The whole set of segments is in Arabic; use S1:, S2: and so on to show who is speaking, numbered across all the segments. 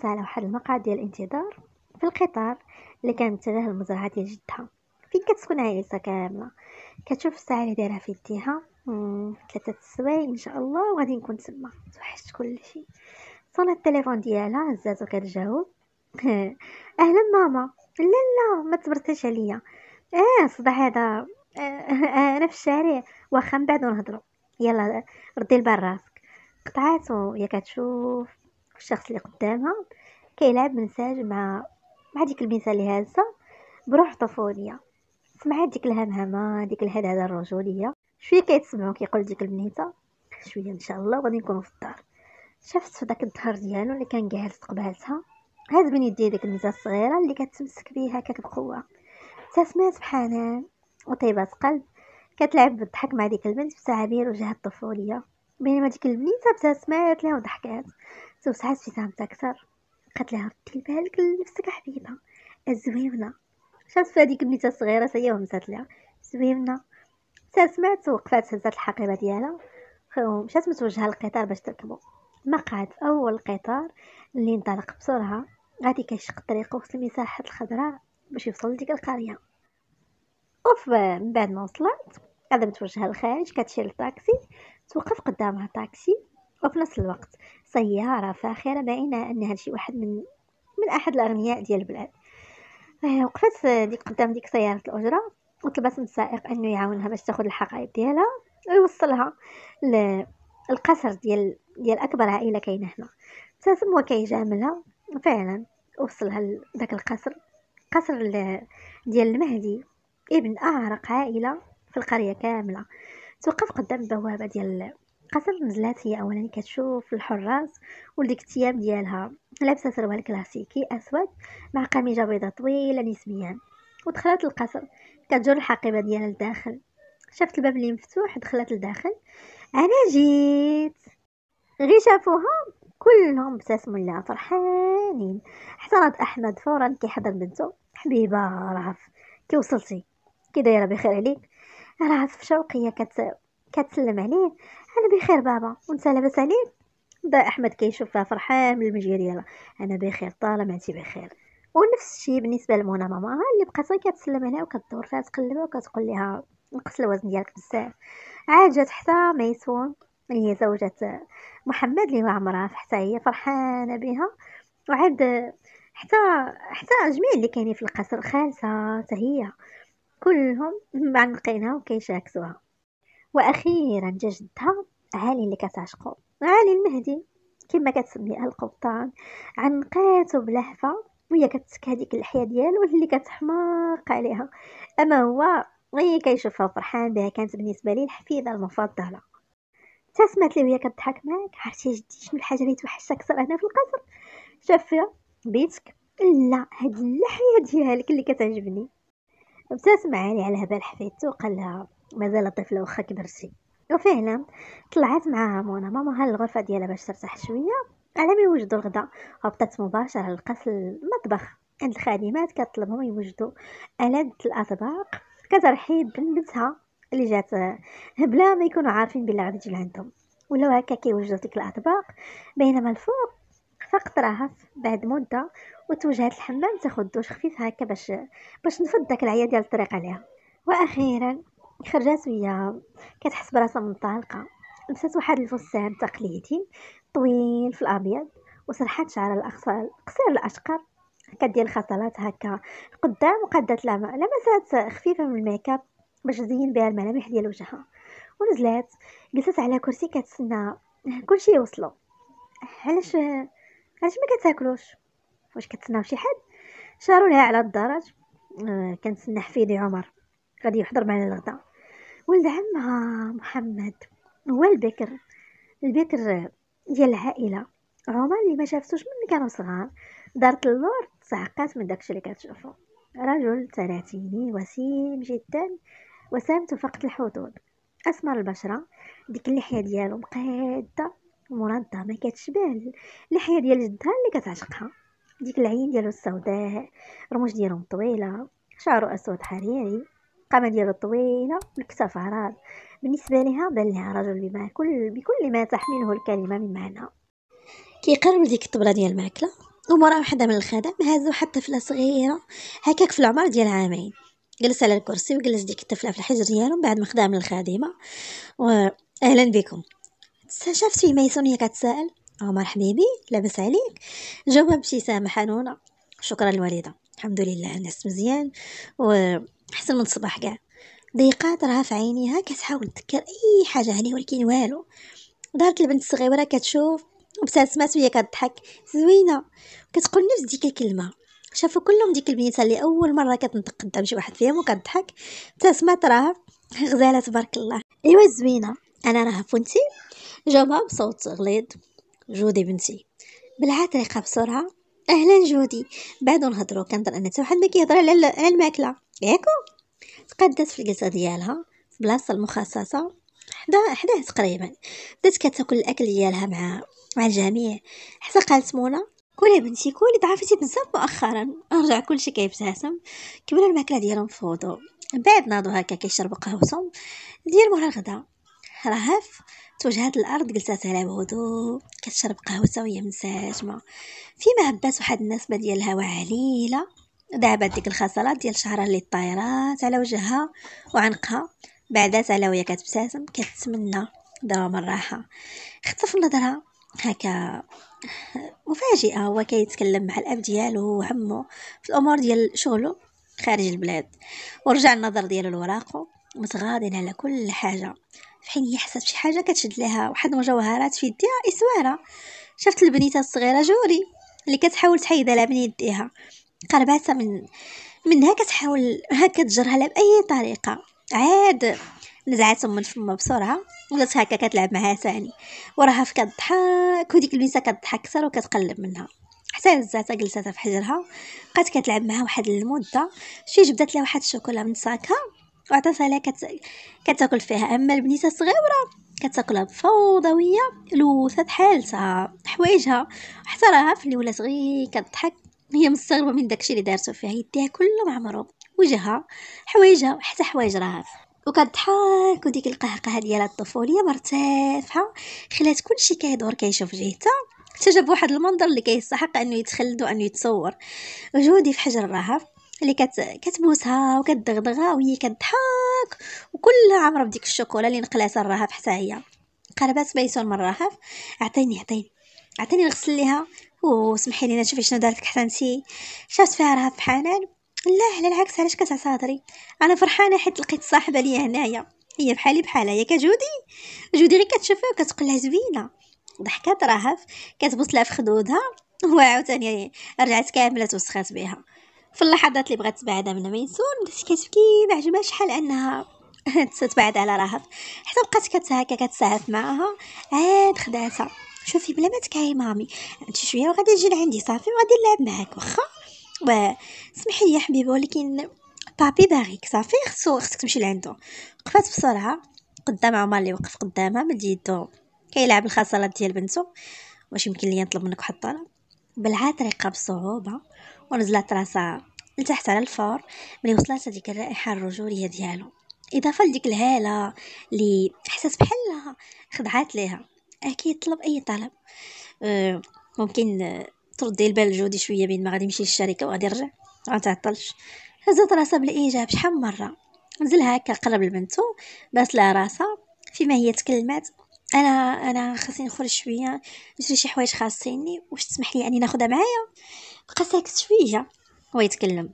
S1: ننسى على واحد المقعد ديال الانتظار في القطار اللي كان اتجاه المزرعه ديال جدها فين كتسكن عائلتها كامله كتشوف الساعه اللي دايرها في يديها ثلاثه السوايع ان شاء الله وغادي نكون تما توحشت كلشي صون التليفون ديالها هزات وكتجاوب اهلا ماما لا لا ما تبرتيش عليا اه صدع هذا آه انا في الشارع واخا من بعد نهضروا يلا ردي البال راسك قطعات وهي كتشوف الشخص اللي قدامها كيلعب مساج مع مع ديك البنت اللي هازه بروح طفوليه سمعت ديك الهمهمه ديك الهدهده الرجوليه شويه كيتسمعو كيقول ديك البنيته شويه ان شاء الله غادي نكونوا في الدار شافت في داك الظهر ديالو اللي كان جاهز قبالتها هاز من يدي ديك البنيتة الصغيره اللي كتمسك بيه هكاك بقوه تسمعت بحنان وطيبه قلب كتلعب بالضحك مع ديك البنت بتعابير وجهها الطفوليه بينما ديك البنيته ابتسمات ليها وضحكات توسعات في زعمت أكثر قالت لها ردي بالك لنفسك حبيبة الزويونة شافت هذيك بنيتها صغيرة تاهي ومسات لها زويونة تا سمعت وقفات هزات الحقيبة ديالها مشات متوجهة للقطار باش تركبو مقعد في أول قطار اللي انطلق بسرعة غادي كيشق الطريق وسط المساحة الخضراء باش يوصل لديك القرية وف من بعد ما وصلت هذا متوجهة للخارج كتشيل الطاكسي توقف قدامها طاكسي وفي نفس الوقت سيارة فاخرة باينة أنها شي واحد من من أحد الأغنياء ديال البلاد آه، وقفت ديك قدام ديك سيارة الأجرة وطلبت من السائق أنه يعاونها باش تاخد الحقائب ديالها ويوصلها للقصر ديال ديال أكبر عائلة كاينة هنا ابتسم كيجاملها فعلا وصلها لذاك القصر قصر ديال المهدي ابن أعرق عائلة في القرية كاملة توقف قدام البوابة ديال قصر نزلات هي اولا كتشوف الحراس ولديك ديالها لابسه سروال كلاسيكي اسود مع قميجه بيضاء طويله نسبيا ودخلت القصر كتجر الحقيبه ديالها لداخل شافت الباب اللي مفتوح دخلت لداخل انا جيت غي شافوها كلهم ابتسموا لها فرحانين حتى احمد فورا كيحضر بنته حبيبه راه كي وصلتي كي دايره بخير عليك راه في شوقيه كت كتسلم عليه انا بخير بابا وانت لاباس عليك بدا احمد كيشوفها فرحان من المجيه ديالها انا بخير طالما انت بخير ونفس الشيء بالنسبه لمنى ماماها اللي بقات كتسلم عليها وكدور فيها تقلبها وكتقول لها نقص الوزن ديالك بزاف عاد جات حتى ميسون اللي هي زوجة محمد اللي هو عمرها حتى هي فرحانه بها وعاد حتى حتى جميع اللي كاينين في القصر خالصه حتى هي كلهم معنقينها وكيشاكسوها واخيرا جا جدها علي اللي كتعشقو علي المهدي كما كتسمي القبطان عنقاتو بلهفه وهي كتسك هذيك اللحيه ديالو اللي كتحماق عليها اما هو غير كيشوفها فرحان بها كانت بالنسبه لي الحفيده المفضله تسمعت لي وهي كضحك معاك عرفتي جدي شنو الحاجه اللي توحشها اكثر انا في القصر شاف فيها بيتك لا هاد اللحيه ديالك اللي كتعجبني ابتسم علي على هبال حفيدته وقال لها مازال طفله واخا كبرتي وفعلا طلعت معاها منى ماماها الغرفة ديالها باش ترتاح شويه على ما يوجدوا الغداء هبطت مباشره للقاس المطبخ عند الخادمات كطلبهم يوجدوا ألد الأطباق كترحيب بنتها اللي جات بلا ما يكونوا عارفين بلي غادي تجي لعندهم ولاو هكا كيوجدوا ديك الأطباق بينما الفوق فقط راها بعد مده وتوجهت الحمام تاخد دوش خفيف هكا باش باش نفض داك العيا ديال الطريق عليها واخيرا خرجات ويا كتحس براسها منطلقه لبسات واحد الفستان تقليدي طويل في الابيض وسرحات شعرها الاقصر قصير الاشقر هكا ديال خصلات هكا القدام وقادات لمسات خفيفه من الميكاب باش تزين بها الملامح ديال وجهها ونزلات جلست على كرسي كتسنى كلشي يوصلو علاش علاش ما كتاكلوش واش كتسناو شي حد شاروا لها على الدرج آه، كنتسنى حفيدي عمر غادي يحضر معنا الغداء ولد عمها محمد هو البكر البكر ديال العائله عمر اللي ما شافتوش من كانوا صغار دارت اللور تعقات من داكشي اللي كتشوفو رجل ثلاثيني وسيم جدا وسامته فقط الحدود اسمر البشره ديك اللحيه ديالو مقاده ما كتشبه اللحيه ديال جدها اللي كتعشقها ديك العين ديالو السوداء رموش ديالهم طويله شعره اسود حريري القامه ديالو طويله والكتاف عراض بالنسبه لها بان لها رجل بما كل بكل ما تحمله الكلمه من معنى كيقرب ديك الطبله ديال الماكله ومورا وحده من الخدم هازو حتى طفلة صغيره هكاك في العمر ديال عامين جلس على الكرسي وجلس ديك الطفله في الحجر ديالو بعد ما خداها من الخادمه واهلا بكم شافت في ميسون هي كتسأل عمر حبيبي لاباس عليك جاوبها ابتسامه حنونه شكرا الوالده الحمد لله الناس مزيان و حسن من الصباح كاع ضيقات راها في عينيها كتحاول تذكر اي حاجه عليه ولكن والو دارت البنت الصغيره كتشوف وابتسمات وهي كضحك زوينه كتقول نفس ديك الكلمه شافوا كلهم ديك البنيته اللي اول مره كتنطق قدام شي واحد فيهم وكضحك ابتسمات راه غزاله تبارك الله ايوا زوينه انا راه فنتي جاوبها بصوت غليظ جودي بنتي بلعت بسرعه اهلا جودي بعد نهضروا كنظن ان حتى واحد ما كيهضر على على الماكله ياكو تقدات في الجلسه ديالها في بلاصه المخصصه حدا حداه تقريبا بدات كتاكل الاكل ديالها مع مع الجميع حتى قالت منى كولي بنتي كولي ضعفتي بزاف مؤخرا رجع كلشي كيبتسم كملوا الماكله ديالهم في وضوء بعد ناضوا هكا كيشربوا قهوتهم ديال مورا الغدا رهف توجهات الارض جلسات على بهدوء كتشرب قهوه وهي منسجمة فيما هبات واحد النسمة ديال الهواء عليلة ذهبت ديك الخصلات ديال شعرها اللي طايرات على وجهها وعنقها بعدات على وهي كتبتسم كتمنى دوام الراحة خطف نظرها هكا مفاجئة هو كيتكلم مع الأب ديالو وعمو في الأمور ديال شغله خارج البلاد ورجع النظر ديالو لوراقو متغاضين على كل حاجة في حين هي حسات بشي حاجه كتشد لها واحد المجوهرات في يديها اسواره شافت البنيته الصغيره جوري اللي كتحاول تحيدها من يديها قرباتها من منها كتحاول هكا تجرها لها باي طريقه عاد نزعاتهم من فمها بسرعه ولات هكا كتلعب معها ثاني وراها كتضحك وديك البنيته كتضحك اكثر وكتقلب منها حتى هزاتها جلساتها في حجرها بقات كتلعب معها واحد المده شي جبدات لها واحد الشوكولا من ساكها وعطاتها كت... كتاكل فيها اما البنيته الصغيره كتاكلها بفوضويه لوثه حالتها حوايجها حتى راها فلي الاولى صغير كتضحك هي مستغربه من داكشي اللي دارتو فيها يديها كله معمرو وجهها حوايجها حتى حوايج راها وكضحك وديك القهقه ديال الطفوليه مرتفعه خلات كلشي كيدور كيشوف جهتها حتى واحد المنظر اللي كيستحق انه يتخلد وانه يتصور وجودي في حجر الرهف اللي كت... كتبوسها وكتدغدغها وهي كتضحك وكلها عامره بديك الشوكولا اللي نقلاتها الرهف حتى هي قربات بيسون من الرهف عطيني عطيني عطيني نغسل ليها وسمحي لينا شوفي شنو دارت لك حتى انت شافت فيها رهف بحنان لا على العكس علاش كتعتذري انا فرحانه حيت لقيت صاحبه ليا هنايا هي بحالي بحالها هي كجودي جودي غير كتشوفها وكتقول لها زوينه ضحكات رهف كتبوس لها في خدودها وعاوتاني رجعت كامله توسخات بها في اللحظات اللي بغات تبعد من ميسون بدات كتبكي ما عجبها شحال انها تبعد على رهف حتى بقات كتهكا كتساعف معاها عاد خداتها شوفي بلا ما تكاي مامي انت شويه وغادي نجي لعندي صافي وغادي نلعب معاك واخا وسمحي لي يا حبيبه ولكن بابي باغيك صافي خصو خصك تمشي لعندو وقفات بسرعه قدام عمر اللي وقف قدامها مد يدو كيلعب الخصلات ديال بنتو واش يمكن لي نطلب منك واحد الطلب بالعاطريقه بصعوبه ونزلت راسها من تحت على الفار ملي وصلات هذيك الرائحه الرجوليه ديالو اضافه لديك الهاله اللي حسات بحال خضعات ليها اكيد طلب اي طلب أه، ممكن تردي البال جودي شويه بين ما غادي يمشي للشركه وغادي يرجع ما تعطلش هزت راسها بالايجاب شحال مره نزل هكا قرب لبنتو باس لها راسها فيما هي تكلمات انا انا خاصني نخرج شويه نشري شي حوايج خاصيني واش تسمح لي اني ناخذها معايا بقى ساكت شويه ويتكلم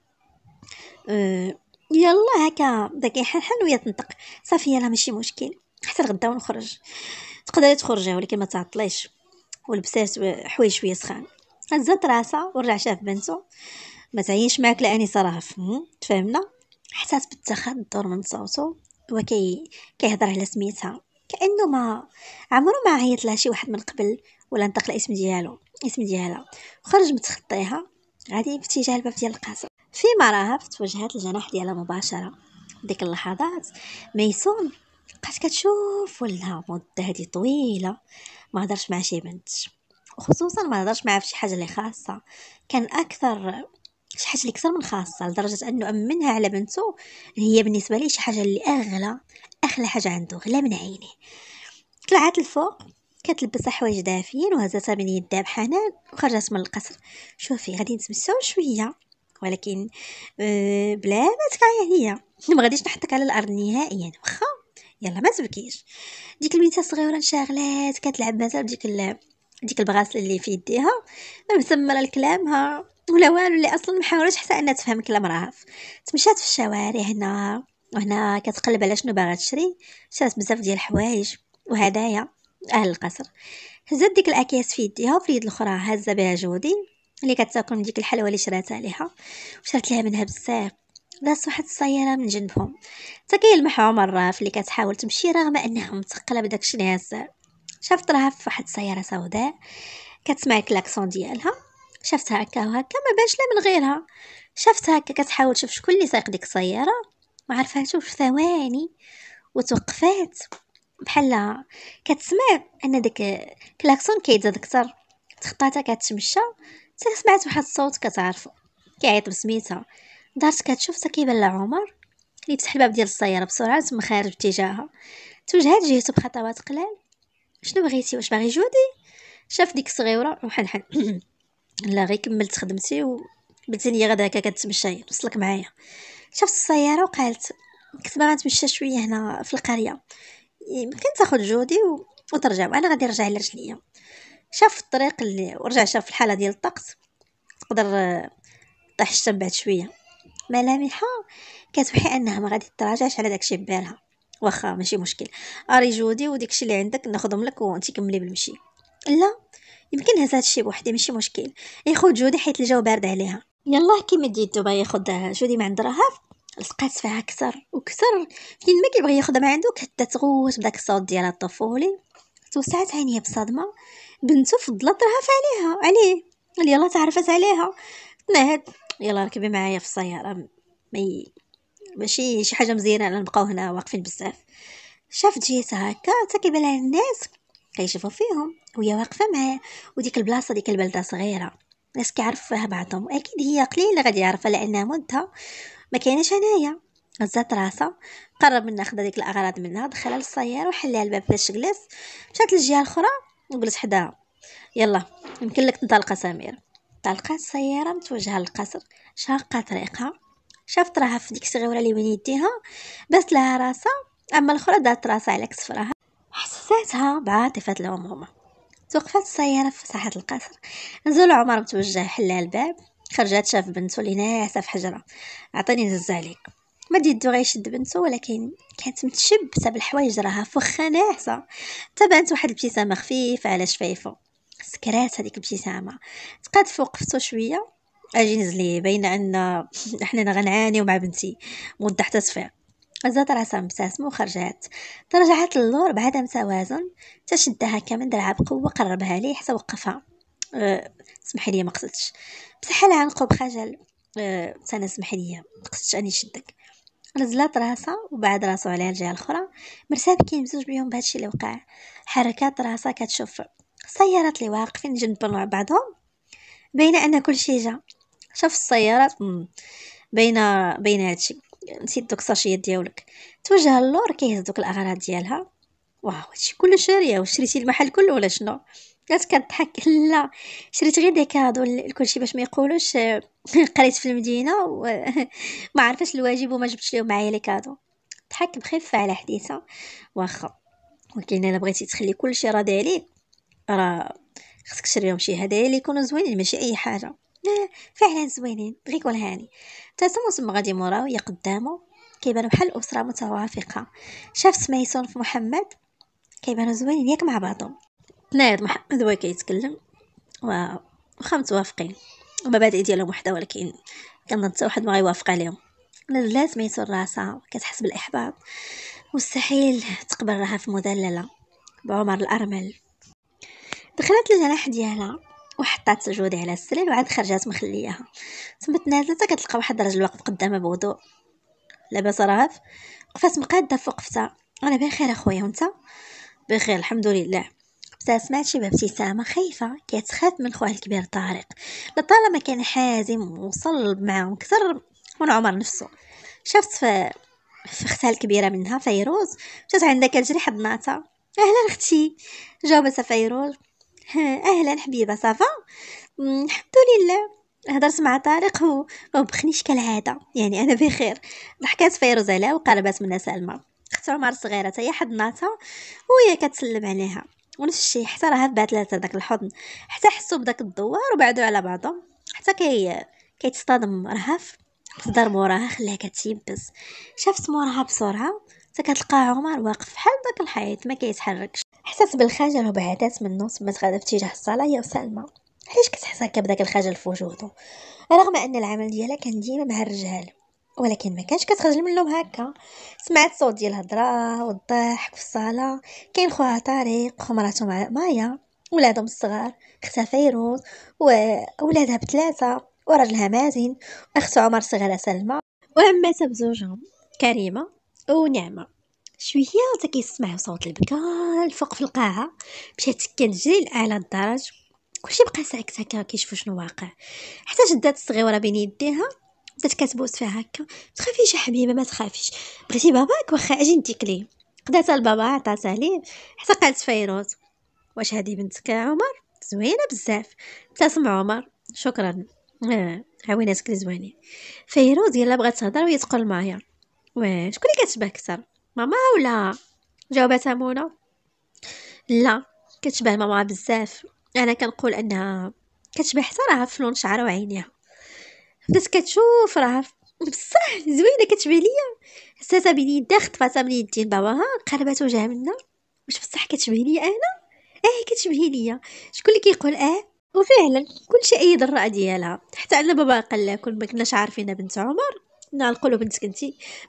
S1: أه يلا هكا داك يحنحن ويا تنطق صافي يلا ماشي مشكل حتى الغدا ونخرج تقدري تخرجي ولكن ما تعطليش ولبسات حوايج شويه سخان هزات راسها ورجع شاف بنتو ما تعيش معاك لا اني صراحه تفهمنا حسات بالتخدر من صوته وكي كيهضر على سميتها كانه ما عمرو ما عيط لها شي واحد من قبل ولا نطق الاسم ديالو اسم ديالها خرج متخطيها غادي باتجاه الباب ديال القصر فيما راها فتوجهات الجناح ديالها مباشره ديك اللحظات ميسون بقات كتشوف ولدها مده هذه طويله ما هضرش مع شي بنت وخصوصا ما هضرش معها شي حاجه اللي خاصه كان اكثر شي حاجه اللي اكثر من خاصه لدرجه انه امنها على بنته هي بالنسبه ليه شي حاجه اللي اغلى اغلى حاجه عنده غلا من عينيه طلعت الفوق كتلبس حوايج دافيين وهزتها بين يدها بحنان وخرجت من القصر شوفي غادي نتمشاو شويه ولكن آه، بلا ما تكعي عليا ما غاديش نحطك على الارض نهائيا واخا يلا ما تبكيش ديك البنت الصغيره انشغلات كتلعب مازال بديك ديك البغاسل اللي في يديها ما مسمره لكلامها ولا والو اللي اصلا محاولاش حتى انها تفهم كلام راهف تمشات في الشوارع هنا وهنا كتقلب على شنو باغا تشري شرات بزاف ديال الحوايج وهدايا أهل القصر هزت ديك الأكياس في يديها وفي اليد الأخرى هزة بها جودي اللي كتاكل من ديك الحلوى اللي شراتها ليها وشرات ليها منها بزاف داس واحد السيارة من جنبهم حتى مره في اللي كتحاول تمشي رغم انها متقله بداكشي اللي هزه شافت في واحد السيارة سوداء كتسمع الكلاكسون ديالها شافتها هكا وهكا ما باش لا من غيرها شافتها هكا كتحاول تشوف شكون اللي سايق ديك السياره ما عرفاتو في ثواني وتوقفات بحال كتسمع ان داك كلاكسون كيتزاد اكثر تخطاتها كتمشى حتى سمعت واحد الصوت كتعرفو كيعيط بسميتها دارت كتشوف حتى كيبان لها عمر اللي فتح الباب ديال السياره بسرعه تما خارج باتجاهها توجهات جهته بخطوات قلال شنو بغيتي واش باغي جودي شاف ديك الصغيره وحنحن لا غير كملت خدمتي لي غدا هكا كتمشى وصلك معايا شافت السياره وقالت كنت باغا نتمشى شويه هنا في القريه يمكن تاخد جهدي وترجع انا غادي نرجع على رجليا شاف الطريق اللي ورجع شاف الحاله ديال الطقس تقدر آه، طيح الشم بعد شويه ملامحها كتوحي انها ما غادي تراجعش على داكشي ببالها واخا ماشي مشكل اري جودي وداكشي اللي عندك ناخذهم لك وانت كملي بالمشي لا يمكن هز هادشي بوحدي ماشي مشكل ياخذ جودي حيت الجو بارد عليها يلاه كيمد يدو باغي ياخذ جودي ما عند رهاف لقات فيها كثر وكثر فين ما كيبغي يخدم عنده كتا تغوت بداك الصوت ديالها الطفولي توسعت عينيا بصدمه بنته فضلت ترهف عليها عليه يلا تعرفت عليها تنهد يلا ركبي معايا في السياره مي ماشي شي حاجه مزيانه انا نبقاو هنا واقفين بزاف شافت جيت هكا حتى كيبان لها الناس كيشوفوا فيهم وهي واقفه معاه وديك البلاصه ديك البلده صغيره ناس كيعرف فيها بعضهم اكيد هي قليله غادي يعرفها لانها مدها ما كاينش هنايا هزات راسها قرب منها خد هذيك الاغراض منها دخلها للسياره وحلها الباب باش جلس مشات للجهه الاخرى وجلس حداها يلا يمكن لك تنطلق سمير طلقات السياره متوجهه للقصر شاقه طريقها شافت راها في ديك الصغيره اللي بين يديها بس لها راسها اما الاخرى دات راسها على كسفرها راها حسستها بعاطفه الامومه توقفت السياره في ساحه القصر نزول عمر متوجه حلها الباب خرجات شاف بنتو اللي ناعسه في حجره عطيني نهز عليك ما يدو غيشد بنتو ولكن كانت متشبسه بالحوايج راها فخه ناعسه تبانت واحد الابتسامه خفيفه على شفايفو سكرات هذيك الابتسامه تقاد وقفتو شويه اجي نزلي بين عندنا حنا غنعانيو مع بنتي مده حتى تصفيق زاد راسها مبتسمة وخرجات ترجعت للور بعدم توازن تشدها كامل من درعها بقوة قربها ليه حتى وقفها آه، سمحي لي ما قصدتش بصح على عنقو بخجل انا آه، سمحي لي ما قصدتش اني نشدك نزلات راسها وبعد راسو عليها الجهه الاخرى مرساب كي مزوج بيهم بهادشي اللي وقع حركات راسها كتشوف السيارات اللي واقفين جنب بعضهم باينه ان كل شيء جا شاف السيارات باينه باينه هادشي نسيت دوك الساشيات ديالك توجه اللور كيهز دوك الاغراض ديالها واو هادشي كله شاريه وشريتي المحل كله ولا شنو كنت كنضحك لا شريت غير ديك هادو لكلشي باش ما يقولوش آه، قريت في المدينه وما عرفتش الواجب وما جبتش لهم معايا لي كادو ضحك بخفه على حديثه واخا ولكن الا بغيتي تخلي كلشي راضي عليك راه خصك تشريهم شي هدايا اللي يكونوا زوينين ماشي اي حاجه فعلا زوينين دغيا يكون هاني تاسم وسم غادي مراويه قدامه كيبانو بحال اسره متوافقه شاف سميسون في محمد كيبانو زوينين ياك مع بعضهم تنايض محمد هو كيتكلم واخا متوافقين المبادئ ديالهم وحده ولكن كنظن حتى واحد ما غيوافق عليهم نزلات يسر راسها كتحس بالاحباط مستحيل تقبل راها في مدلله بعمر الارمل دخلت للجناح ديالها وحطات جودي على السرير وعاد خرجات مخلياها تما تنازلت كتلقى واحد الرجل واقف قدامها بوضوء لاباس رهف وقفات مقاده فوق فتا انا بخير اخويا وانت بخير الحمد لله سمعت شباب ابتسامة خايفة كتخاف من خوها الكبير طارق لطالما كان حازم وصلب معاهم كثر من عمر نفسه شافت في, في اختها الكبيرة منها فيروز مشات عندها كتجري حد اهلا اختي جاوبتها فيروز اهلا حبيبة صافا الحمد لله هضرت مع طارق و... وبخنيش كالعاده يعني انا بخير ضحكات فيروز عليها وقربت منها سلمى اخت عمر الصغيره هي حضناتها وهي كتسلم عليها ونفس الشيء حتى راه بات ثلاثه داك الحضن حتى حسوا بداك الدوار وبعدوا على بعضهم حتى كي كيتصطدم رهف تدار موراها خلاها كتيبس شافت موراها بسرعه حتى كتلقى عمر واقف بحال داك الحيط ما كيتحركش حسات بالخجل وبعدات منه تمت في اتجاه الصاله هي وسلمى علاش كتحس هكا بداك الخجل في وجوده رغم ان العمل ديالها كان ديما مع الرجال ولكن ما كانش كتخرج من النوم هكا سمعت صوت ديال الهضره والضحك في الصاله كاين خوها طارق ومراته مع مايا ولادهم الصغار اختها فيروز واولادها بثلاثه وراجلها مازن واخت عمر الصغيره سلمى وعماتها بزوجهم كريمه ونعمه شويه حتى كيسمعوا صوت البكاء الفوق في القاعه مشات جري لاعلى الدرج كلشي بقى ساكت هكا كيشوفوا شنو واقع حتى جدات الصغيره بين يديها بدات كتبوس فيها هكا تخافيش يا حبيبه ما تخافيش بغيتي باباك واخا اجي نديك ليه خداتها البابا عطاتها ليه حتى قالت فيروز واش هادي بنتك عمر زوينه بزاف ابتسم عمر شكرا آه. عويناتك زوينين فيروز يلا بغات تهضر وهي تقول معايا واه شكون اللي كتشبه اكثر ماما ولا جاوبتها منى لا كتشبه ماما بزاف انا كنقول انها كتشبه حتى راها فلون شعرها وعينيها بدات كتشوف راه بصح زوينه كتشبه ليا حساسه بين يديها خطفاتها من يدين باباها قربات وجهها منا واش بصح كتشبه ليا انا اه كتشبه ليا شكون اللي كيقول اه وفعلا كلشي اي الراء ديالها حتى انا بابا قال لها كون ما كناش عارفين بنت عمر نعلقوا له بنتك انت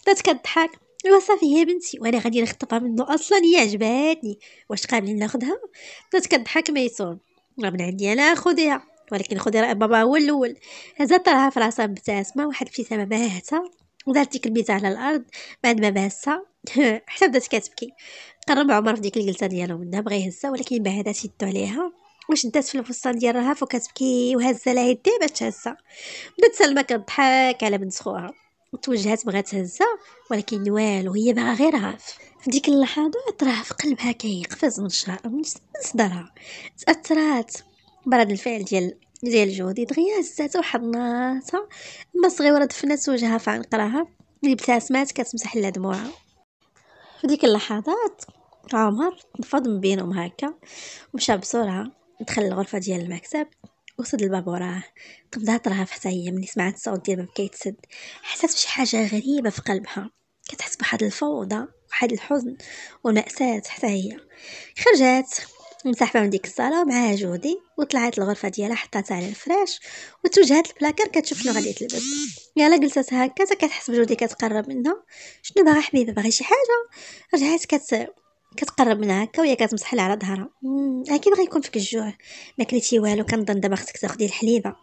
S1: بدات كضحك ايوا صافي هي بنتي وانا غادي نخطفها منه اصلا هي عجباتني واش قابلين ناخدها بدات كضحك ميسون من عندي انا خديها ولكن خدي رأي بابا هو الأول هزات راها في راسها مبتسمة واحد ابتسامة باهتة ودارت ديك الميزة على الأرض بعد ما باسه حتى بدات كتبكي قرب عمر في ديك الجلسة ديالو منها بغا يهزها ولكن بعدات يدو عليها وشدات في الفستان ديال رهف وكتبكي وهزة لها يديه باش تهزها بدات سلمى كضحك على بنت خوها توجهات بغات تهزها ولكن والو هي باغا غير رهف في ديك اللحظات راه في قلبها كيقفز من, من صدرها تاثرات برد الفعل ديال ديال جهدي دغيا هزاتها النهار ما صغيره دفنات وجهها في عنقراها اللي ابتسمات كتمسح لها دموعها في ديك اللحظات عمر نفض من بينهم هكا ومشى بسرعه دخل الغرفه ديال المكتب وسد الباب وراه قبضات راه حتى هي ملي سمعت الصوت ديال الباب كيتسد حسات بشي حاجه غريبه في قلبها كتحس بواحد الفوضى واحد الحزن ومأساة حتى هي خرجات مصاحبه من ديك الصاله ومعاها جهدي وطلعت الغرفه ديالها حطاتها على الفراش وتوجهات البلاكر كتشوف شنو غادي تلبس يلا جلست هكا كتحس بجهدي كتقرب منها شنو باغا حبيبه باغي شي حاجه رجعات كت كتقرب منها هكا وهي كتمسح على ظهرها اكيد غيكون فيك الجوع ما كليتي والو كنظن دابا خصك تاخدي الحليبه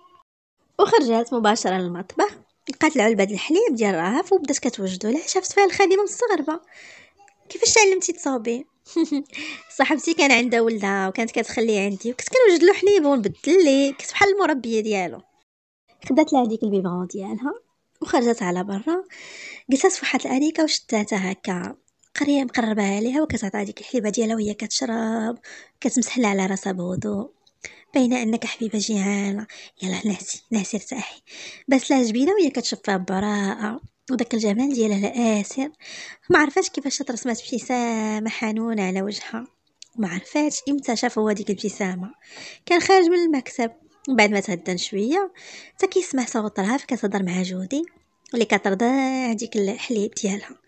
S1: وخرجات مباشره للمطبخ لقات العلبه ديال الحليب ديال رهف وبدات كتوجدو لها شافت فيها الخادمه مستغربه كيفاش تعلمتي تصاوبي صاحبتي كان عندها ولدها وكانت كتخليه عندي وكنت كنوجد له حليب ونبدل ليه كنت بحال المربيه ديالو خدات لها هذيك البيبغون ديالها وخرجت على برا جلست فواحد الاريكه وشتاتها هكا قريه مقربه عليها وكتعطيها ديك الحليبه ديالها وهي كتشرب كتمسحلها على راسها بهدوء باينه انك حبيبه جيهانه يلا نعسي نعسي ارتاحي بس لها جبينه وهي كتشوف فيها براءه وداك الجمال ديالها لآسر ما عرفاش كيفاش ترسمات ابتسامه حنونه على وجهها ما عرفاتش امتى شاف هو ديك الابتسامه كان خارج من المكتب بعد ما تهدى شويه حتى كيسمع صوت رهف كتهضر مع جودي اللي كترضى ديك الحليب ديالها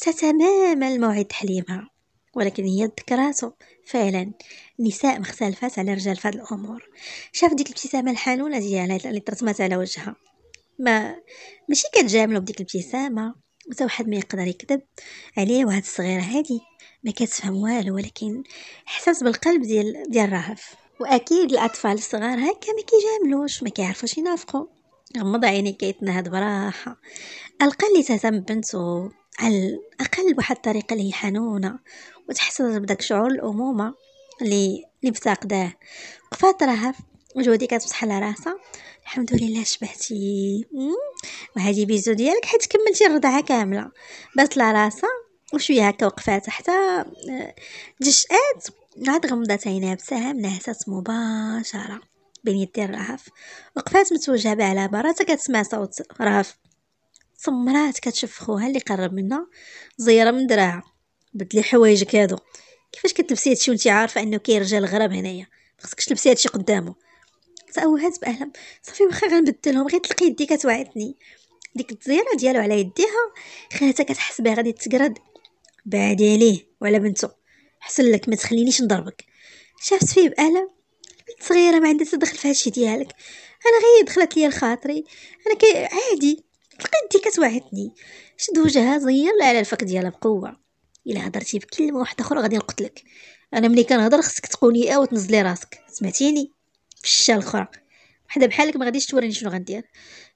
S1: حتى تماما الموعد حليبها ولكن هي ذكراته فعلا النساء مختلفات على الرجال في هاد الامور شاف ديك الابتسامه الحنونه ديالها اللي ترسمات على وجهها ما ماشي كتجاملو بديك الابتسامه حتى واحد ما يقدر يكذب عليه وهاد الصغيره هادي ما كتفهم والو ولكن احساس بالقلب ديال ديال رهف واكيد الاطفال الصغار هكا ما كيجاملوش ما كيعرفوش ينافقوا غمض عينيك كيتنهد براحه القى اللي تهتم بنته على الاقل بواحد الطريقه اللي هي حنونه وتحسن بداك شعور الامومه اللي اللي بتاقداه قفات رهف وجودي كتفتح على راسها الحمد لله شبعتي وهذه بيزو ديالك حيت كملتي الرضعه كامله باتله راسها وشويه هكا وقفات آه، حتى جشات عاد غمضت عينها بساها نهزت مباشره بين يدي الرهف وقفات متوجهه على براتها كتسمع صوت رهف صمرات كتشوف خوها اللي قرب منها زيره من دراعها بدلي حوايجك هادو كيفاش كتلبسي هادشي وانت عارفه انه كاين رجال غرب هنايا خصكش تلبسي هادشي قدامه تأوهات بألم صافي واخا غنبدلهم غير تلقى يدي كتوعدني ديك التزيره ديالو على يديها خلاتها كتحس بها غادي تكرد بعدي عليه وعلى بنته حسن لك ما تخلينيش نضربك شافت فيه بألم بنت صغيره ما عندها تدخل في هادشي ديالك انا غير دخلت ليا لخاطري انا كي عادي تلقى يدي كتوعدني شد وجهها زير على الفك ديالها بقوه الا هضرتي بكلمه واحده اخرى غادي نقتلك انا ملي كنهضر خصك تقولي اه وتنزلي راسك سمعتيني في الشتا الاخرى وحده بحالك ما غاديش توريني شنو غندير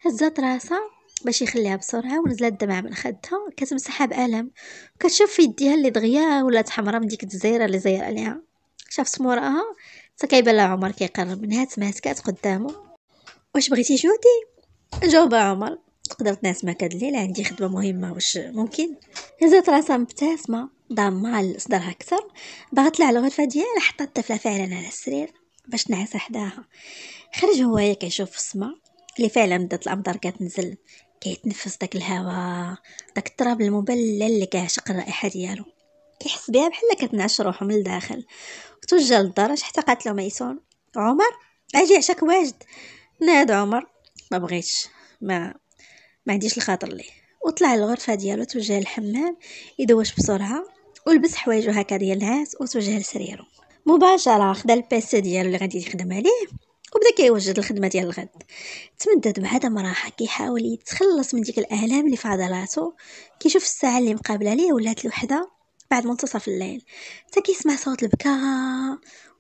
S1: هزات راسها باش يخليها بسرعه ونزلت دمعه من خدها كتمسحها بالم كتشوف في يديها اللي دغيا ولات حمراء من ديك الجزيره اللي زايره عليها شافت موراها حتى كيبان لها عمر كيقرب منها تماسكات قدامه واش بغيتي جودي جاوبها عمر تقدر معاك هاد الليله عندي خدمه مهمه واش ممكن هزات راسها مبتسمه ضامه على صدرها اكثر باغا لها الغرفه ديالها حطات الطفله فعلا على السرير باش نعس حداها خرج هو كيشوف السماء اللي فعلا بدات الامطار كتنزل كيتنفس داك الهواء داك التراب المبلل اللي كيعشق الرائحه ديالو كيحس بها بحال كتنعش روحو من الداخل وتوجه للدرج حتى قالت له ميسون عمر اجي عشاك واجد ناد عمر ما بغيتش ما ما عنديش الخاطر ليه وطلع للغرفة ديالو توجه للحمام يدوش بسرعة ولبس حوايجو هكا ديال النعاس وتوجه لسريرو مباشره خدا البيسي ديالو اللي غادي يخدم عليه وبدا كيوجد الخدمه ديال الغد تمدد بعدا مراحه كيحاول يتخلص من ديك الالام اللي في عضلاتو كيشوف الساعه اللي مقابله ليه ولات لوحده بعد منتصف الليل حتى كيسمع صوت البكاء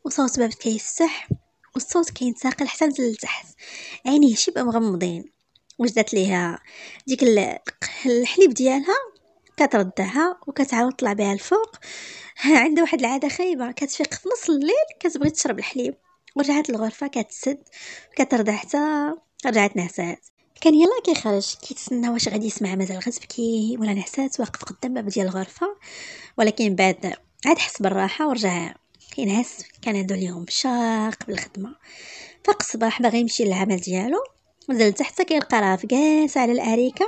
S1: وصوت باب كيفسح والصوت كينتقل حتى نزل لتحت عينيه شبه مغمضين وجدت ليها ديك الحليب ديالها كتردها وكتعاود طلع بها الفوق عنده واحد العاده خايبه كتفيق في نص الليل كتبغي تشرب الحليب ورجعت للغرفه كتسد كترضع حتى رجعت نعسات كان يلا كيخرج كيتسنى واش غادي يسمع مازال غتبكي ولا نعسات واقف قدام باب ديال الغرفه ولكن بعد عاد حس بالراحه ورجع كينعس كان عنده اليوم شاق بالخدمه فاق الصباح باغي يمشي للعمل ديالو نزل تحت كيلقى راه جالسه على الاريكه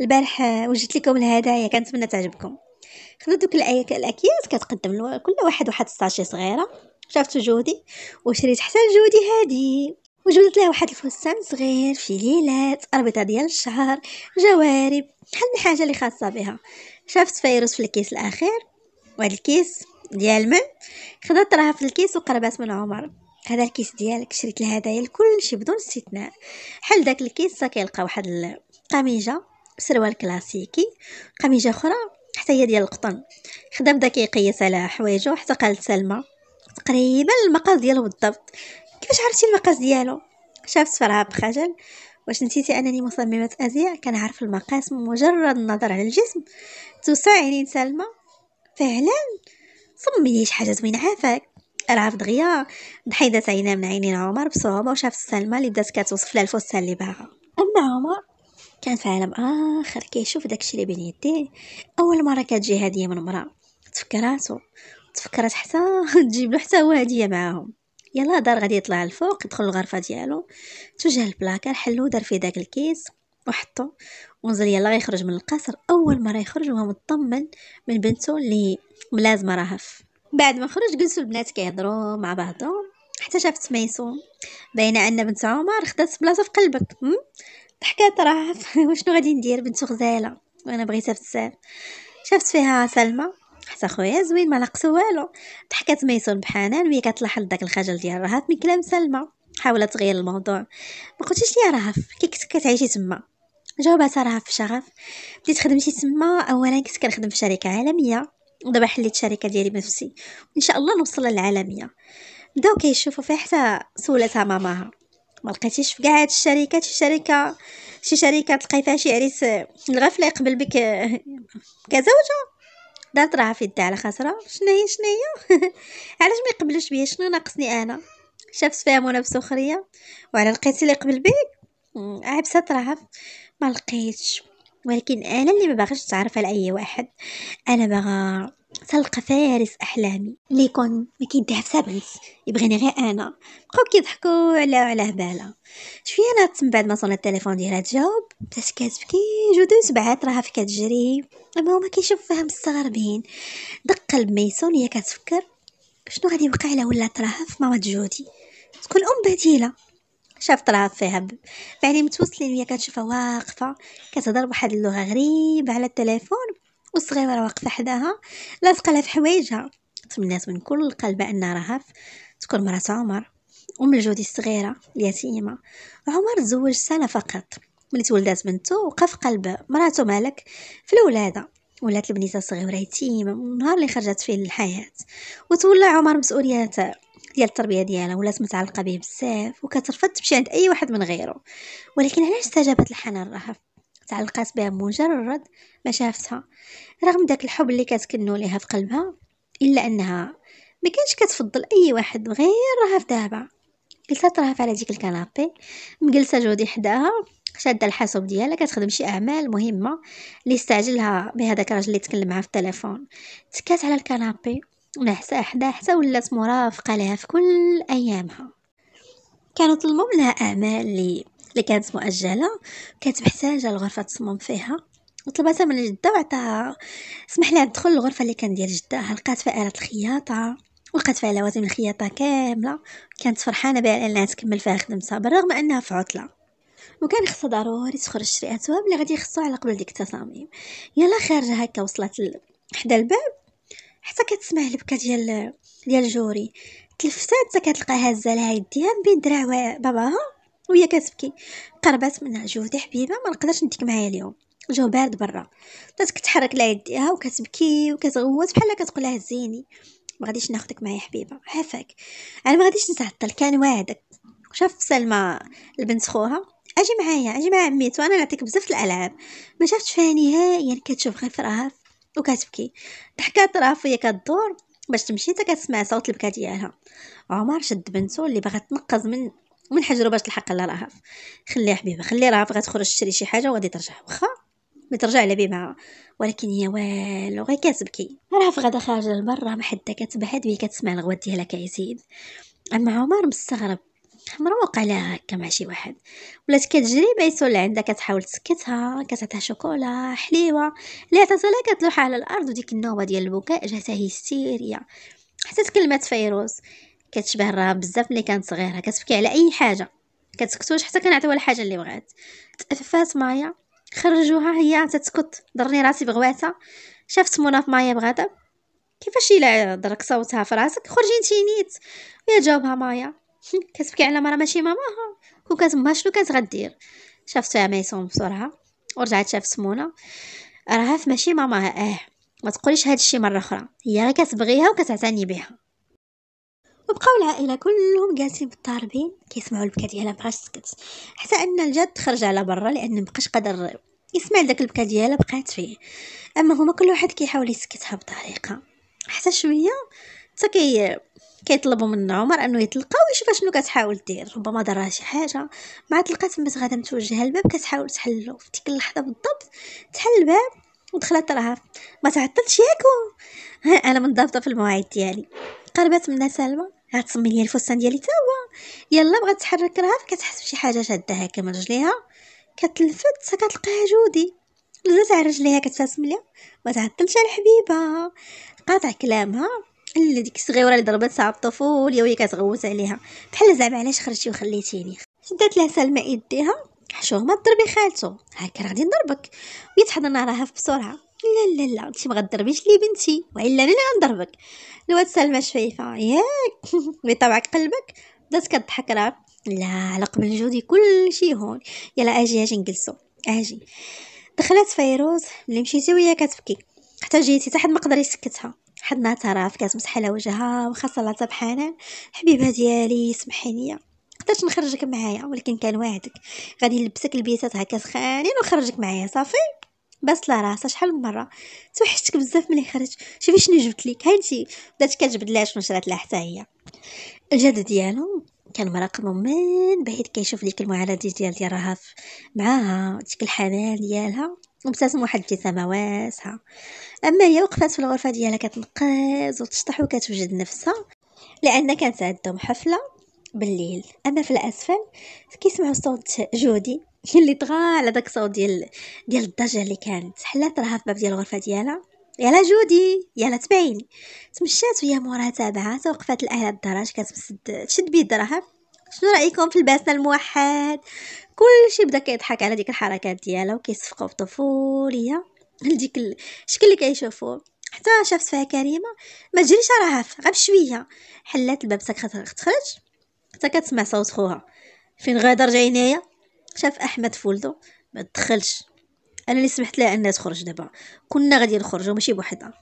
S1: البارح وجدت لكم الهدايا كنتمنى تعجبكم خدت دوك الاكياس كتقدم كل واحد واحد الساشي صغيره شافت جودي وشريت حتى جودي هادي وجبدت لها واحد الفستان صغير في ليلات اربطه ديال الشعر جوارب بحال الحاجه اللي خاصه بها شافت فيروز في الكيس الاخير وهاد الكيس ديال من خدات راها في الكيس وقربات من عمر هذا الكيس ديالك شريت الهدايا لكلشي بدون استثناء حل داك الكيس كيلقى واحد القميجه سروال كلاسيكي قميجه اخرى حتى هي ديال القطن خدا بدا كيقيس على حوايجو حتى قالت سلمى تقريبا المقاس ديالو بالضبط كيفاش عرفتي المقاس ديالو شافت فرها بخجل واش نسيتي انني مصممه ازياء كنعرف المقاس مجرد النظر على الجسم توسع عينين سلمى فعلا صمي شي حاجه زوينه عافاك العاف دغيا ضحيدات عينها من عينين عمر بصعوبه وشافت سلمى اللي بدات كتوصف لها الفستان اللي باغا اما عمر كان في عالم آخر كيشوف داكشي اللي بين يديه أول مرة كتجي هدية من مرا تفكراتو تفكرات حتى تجيب له حتى هو هدية معاهم يلا دار غادي يطلع الفوق دخل الغرفة ديالو توجه البلاكار حلو دار فيه داك الكيس وحطو ونزل يلا غيخرج من القصر اول مره يخرج وهو مطمن من بنته اللي ملازمه راها بعد ما خرج جلسوا البنات كيهضروا مع بعضهم حتى شافت ميسون باينه ان بنت عمر خدات بلاصه في قلبك ضحكات راه وشنو غادي ندير بنت غزاله وانا بغيتها بزاف شافت فيها سلمى حتى خويا زوين ما ناقصو والو ضحكات ميسون بحنان وهي كتلاحظ داك الخجل ديال رهف من كلام سلمى حاولت تغير الموضوع ما قلتيش ليا رهف كي كنت كتعيشي تما جاوباتها رهف بشغف بديت خدمتي تما اولا كنت كنخدم في شركه عالميه ودابا حليت الشركه ديالي بنفسي ان شاء الله نوصل للعالميه بداو كيشوفوا فيها حتى سولتها ماماها ما لقيتيش في كاع هاد الشركات شي شركه شي شركه تلقاي فيها شي عريس الغفله يقبل بك كزوجه دارت راها في يدها على خسره شنو هي شنو هي علاش ما يقبلش بيا شنو ناقصني انا فيها منافسه بسخريه وعلى لقيتي اللي قبل بك عبسات راها ما لقيتش ولكن انا اللي ما باغيش نتعرف على اي واحد انا باغا تلقى فارس أحلامي اللي يكون ما كيديها في بنت يبغيني غير أنا بقاو كيضحكوا على على بالها شويه انا من بعد ما صون التليفون ديالها تجاوب بدات كتبكي جودو سبعات راها في كتجري أما هما كيشوف فيها مستغربين دق قلب ميسون هي كتفكر شنو غادي يوقع الا ولات راها في ماما جودي تكون أم بديلة شافت راه فيها بعدين متوصلين هي كتشوفها واقفه كتهضر بواحد اللغه غريبه على التليفون والصغيره واقفه حداها لاصقه لها في حوايجها تمنات من كل القلب ان راها تكون مرات عمر ام الجودي الصغيره اليتيمه عمر تزوج سنه فقط ملي تولدات بنته وقف قلب مراته مالك في الولاده ولات البنيته صغيره يتيمه من النهار اللي خرجت فيه للحياه وتولى عمر مسؤوليات ديال التربيه ديالها ولات متعلقه به بزاف وكترفض تمشي عند اي واحد من غيره ولكن علاش استجابت الحنان رهف تعلقات بها مجرد ما شافتها رغم داك الحب اللي كتكنو ليها في قلبها الا انها ما كانش كتفضل اي واحد غير راها في دابا جلسات راها على ديك الكنابي مجلسه جودي حداها شاده الحاسوب ديالها كتخدم شي اعمال مهمه اللي استعجلها بهذاك الراجل اللي تكلم معاه في التليفون تكات على الكنابي ونعسى حدا حتى ولات مرافقه لها في كل ايامها كانوا طلبوا منها اعمال اللي اللي كانت مؤجله كانت محتاجه لغرفه تصمم فيها وطلبتها من الجدة وعطاها سمح لها تدخل الغرفة اللي كان ديال جدها لقات فيها آلة الخياطة ولقات فيها لوازم الخياطة كاملة كانت فرحانة بها لأنها تكمل فيها خدمتها بالرغم أنها في عطلة وكان خصها ضروري تخرج تشري أتواب اللي غادي يخصو على قبل ديك التصاميم يلا خارجة هكا وصلت حدا الباب حتى كتسمع البكا ديال ديال جوري تلفتات حتى كتلقاها هازة لها يديها بين دراع باباها وهي كتبكي قربات منها جهدي حبيبة ما نقدرش نديك معايا اليوم الجو بارد برا بدات كتحرك لها يديها وكتبكي وكتغوت بحال كتقول لها زيني ما غاديش ناخدك معايا حبيبه عافاك انا ما غاديش نتعطل كان وعدك شاف سلمى البنت خوها اجي معايا اجي مع عميتو وانا نعطيك بزاف الالعاب ما شافتش فيها نهائيا يعني كتشوف غير فراها وكتبكي ضحكات راه وهي كدور باش تمشي حتى كتسمع صوت البكا ديالها عمر شد بنته اللي باغا تنقز من ومن حجرو باش تلحق لا رهف خليها حبيبه خليه رهف غتخرج تشري شي حاجه وغادي ترجع واخا ما ترجع لبيبها ولكن هي والو غير كتبكي رهف غادا خارجه لبرا ما حدا كتبهد وهي كتسمع الغوات ديالها كيزيد اما عمر مستغرب عمرو وقع لها هكا مع شي واحد ولات كتجري بيسو اللي عندها كتحاول تسكتها كتعطيها شوكولا حليوه اللي عطاتها كتلوح على الارض وديك النوبه ديال البكاء جاتها هيستيريا حتى تكلمات فيروز كتشبه الرهاب بزاف ملي كانت صغيره كتبكي على اي حاجه كتسكتوش حتى كنعطيوها الحاجه اللي بغات تأففات مايا خرجوها هي تتسكت ضرني راسي بغواتها شافت منى في مايا بغضب كيفاش الا درك صوتها في راسك خرجي انتي نيت ويا جاوبها مايا كتبكي على مرا ماشي ماماها كون كانت ماها شنو كانت غدير شافتها فيها ميسون بسرعه ورجعت شافت منى راها في ماشي ماماها اه ما تقوليش هذا الشيء مره اخرى هي غير كتبغيها وكتعتني بها وبقاو العائلة كلهم جالسين في بين كيسمعوا البكا ديالها مابقاش سكت حتى أن الجد خرج على برا لان مبقاش قادر يسمع داك البكا ديالها بقات فيه أما هما كل واحد كيحاول يسكتها بطريقة حتى شوية حتى كي كيطلبوا من عمر انه يتلقى ويشوف شنو كتحاول دير ربما دارها شي حاجه مع تلقى تمت غادا متوجهه الباب كتحاول تحلو في ديك اللحظه بالضبط تحل الباب ودخلت راها ما تعطلش ياكو انا منضبطه في المواعيد ديالي قربت منها سلمى غتصمي ليا الفستان ديالي تا هو يلا بغات تحرك راه كتحس بشي حاجه شاده هكا من رجليها كتلفت كتلقاها جودي لزات على رجليها كتفاسم ليها ما تعطلش على قاطع كلامها اللي ديك الصغيره اللي ضربت ساعه الطفوليه وهي كتغوت عليها بحال زعما علاش خرجتي وخليتيني شدات لها سلمى يديها حشومه ضربي خالته هاكا غادي نضربك وهي تحضن راها بسرعه لا لا لا انت ما غضربيش لي بنتي والا انا اللي غنضربك الواد سلمى شفيفه ياك بطبع قلبك بدات كضحك راه لا على قبل جودي كلشي هون يلا اجي اجي نجلسو اجي دخلت فيروز ملي مشيتي وهي كتبكي حتى جيتي حتى حد ما قدر يسكتها حد ناترف كتمسح على وجهها وخاصه لها بحنان حبيبه ديالي سمحيني قدرت نخرجك معايا ولكن كان وعدك غادي نلبسك لبيسات هكا سخانين ونخرجك معايا صافي بس لا راسها شحال من مره توحشتك بزاف ملي خرج شوفي شنو جبت لك هانتي بدات كتجبد لها شنو شرات لها حتى هي الجد ديالو كان مراقبه من بعيد كيشوف ديك المعالجه ديال ديال رهف معاها ديك الحنان ديالها ومبتسم واحد الابتسامه واسعه اما هي وقفات في الغرفه ديالها كتنقز وتشطح وكتوجد نفسها لان كانت عندهم حفله بالليل اما في الاسفل كيسمعوا صوت جودي هي اللي طغى على داك الصوت ديال ديال الضجه اللي كانت حلات راها في باب ديال الغرفه ديالها يلا جودي يلا تبعيني تمشات وهي موراها تابعه وقفات الاهل الدراج كتمسد تشد بيد الدراهم شنو رايكم في لباسنا الموحد كلشي بدا كيضحك على ديك الحركات ديالها وكيصفقوا بطفوليه لديك الشكل اللي كيشوفوه حتى شافت فيها كريمه ما تجريش راها غير بشويه حلات الباب تخرج حتى كتسمع صوت خوها فين غادر جاي هنايا شاف احمد فولدو ما دخلش انا اللي سمحت لها انها تخرج دابا كنا غادي نخرجوا ماشي بوحدها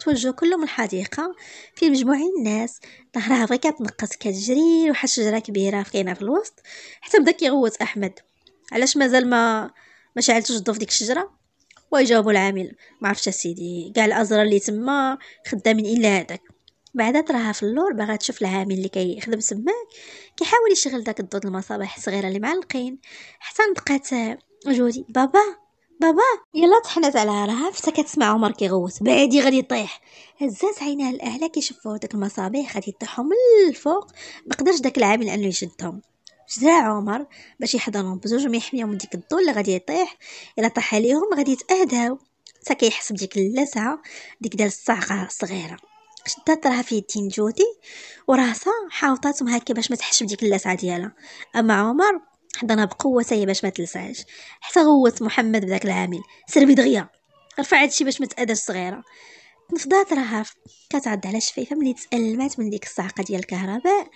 S1: توجهوا كلهم الحديقة في مجموعين الناس ظهرها بغي كتنقص كتجري واحد الشجرة كبيرة كاينة في الوسط حتى بدا كيغوت أحمد علاش مازال ما ما شعلتوش الضو في ديك الشجرة ويجاوبوا العامل ما عرفتش اسيدي كاع الازرار اللي تما خدامين الا هذاك بعدا تراها في اللور باغا تشوف العامل اللي كيخدم تماك كيحاول يشغل داك الضوء المصابيح الصغيره اللي معلقين حتى نطقات جودي بابا بابا يلا طحنات على راها حتى كتسمع عمر كيغوت بعدي غادي يطيح هزات عينها الاهله كيشوفوا داك المصابيح غادي يطيحوا من الفوق مقدرش داك العامل انه يشدهم جزاع عمر باش يحضرهم بزوج ما يحميهم من ديك الضوء اللي غادي يطيح الا طاح عليهم غادي يتاهداو حتى كيحس بديك اللسعه ديك ديال الصعقه الصغيره شدات راه في يدين جودي وراسها حاوطاتهم هكا باش ما تحش بديك اللسعه ديالها اما عمر حضنها بقوه هي باش ما تلسعش حتى غوت محمد بداك العامل سربي دغيا رفع هادشي باش ما تاذاش صغيره تنفضات راها كتعض على شفيفه ملي تألمات من ديك الصعقه ديال الكهرباء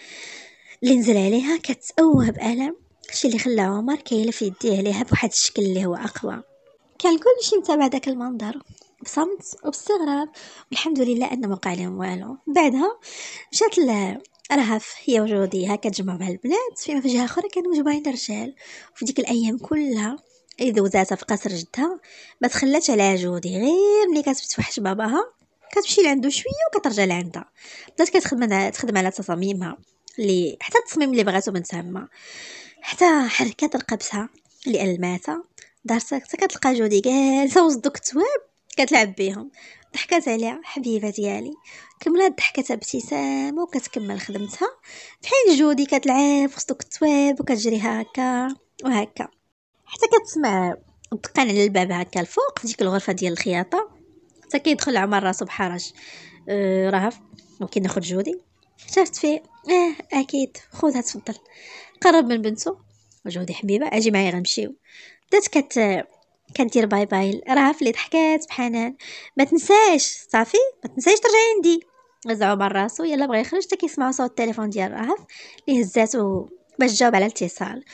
S1: اللي نزل عليها كتأوه بألم شي اللي خلى عمر كيلف يديه عليها بواحد الشكل اللي هو اقوى كان كلشي متابع داك المنظر بصمت وباستغراب والحمد لله أن ما وقع لهم والو بعدها مشات رهف هي هكا تجمع مع البنات فيما جهه أخرى كانوا مجموعين الرجال وفي ديك الأيام كلها اذا وزاتها في قصر جدها ما تخلاتش على جودي غير ملي بتوحش باباها كتمشي لعندو شويه وكترجع لعندها بدات كتخدم تخدم على تصاميمها اللي حتى التصميم اللي بغاتو من تما حتى حركات رقبتها اللي الماتها دار كتلقى جودي جالسه وسط دوك التواب كتلعب بيهم ضحكات عليها حبيبه ديالي كملات ضحكتها بابتسامه وكتكمل خدمتها بحال جودي كتلعب وسط التواب وكتجري هكا وهكا حتى كتسمع الدقان على الباب هكا الفوق في ديك الغرفه ديال الخياطه حتى كيدخل عمر راسو بحرج أه راه ممكن ناخذ جودي شافت فيه اه اكيد خذها تفضل قرب من بنته جودي حبيبه اجي معايا غنمشيو بدات كت كندير باي باي راه في ضحكات بحنان ما تنساش صافي ما تنساش ترجعي عندي زعما عمر راسو يلا بغا يخرج حتى كيسمع صوت التليفون ديال رهف اللي هزاتو باش جاوب على الاتصال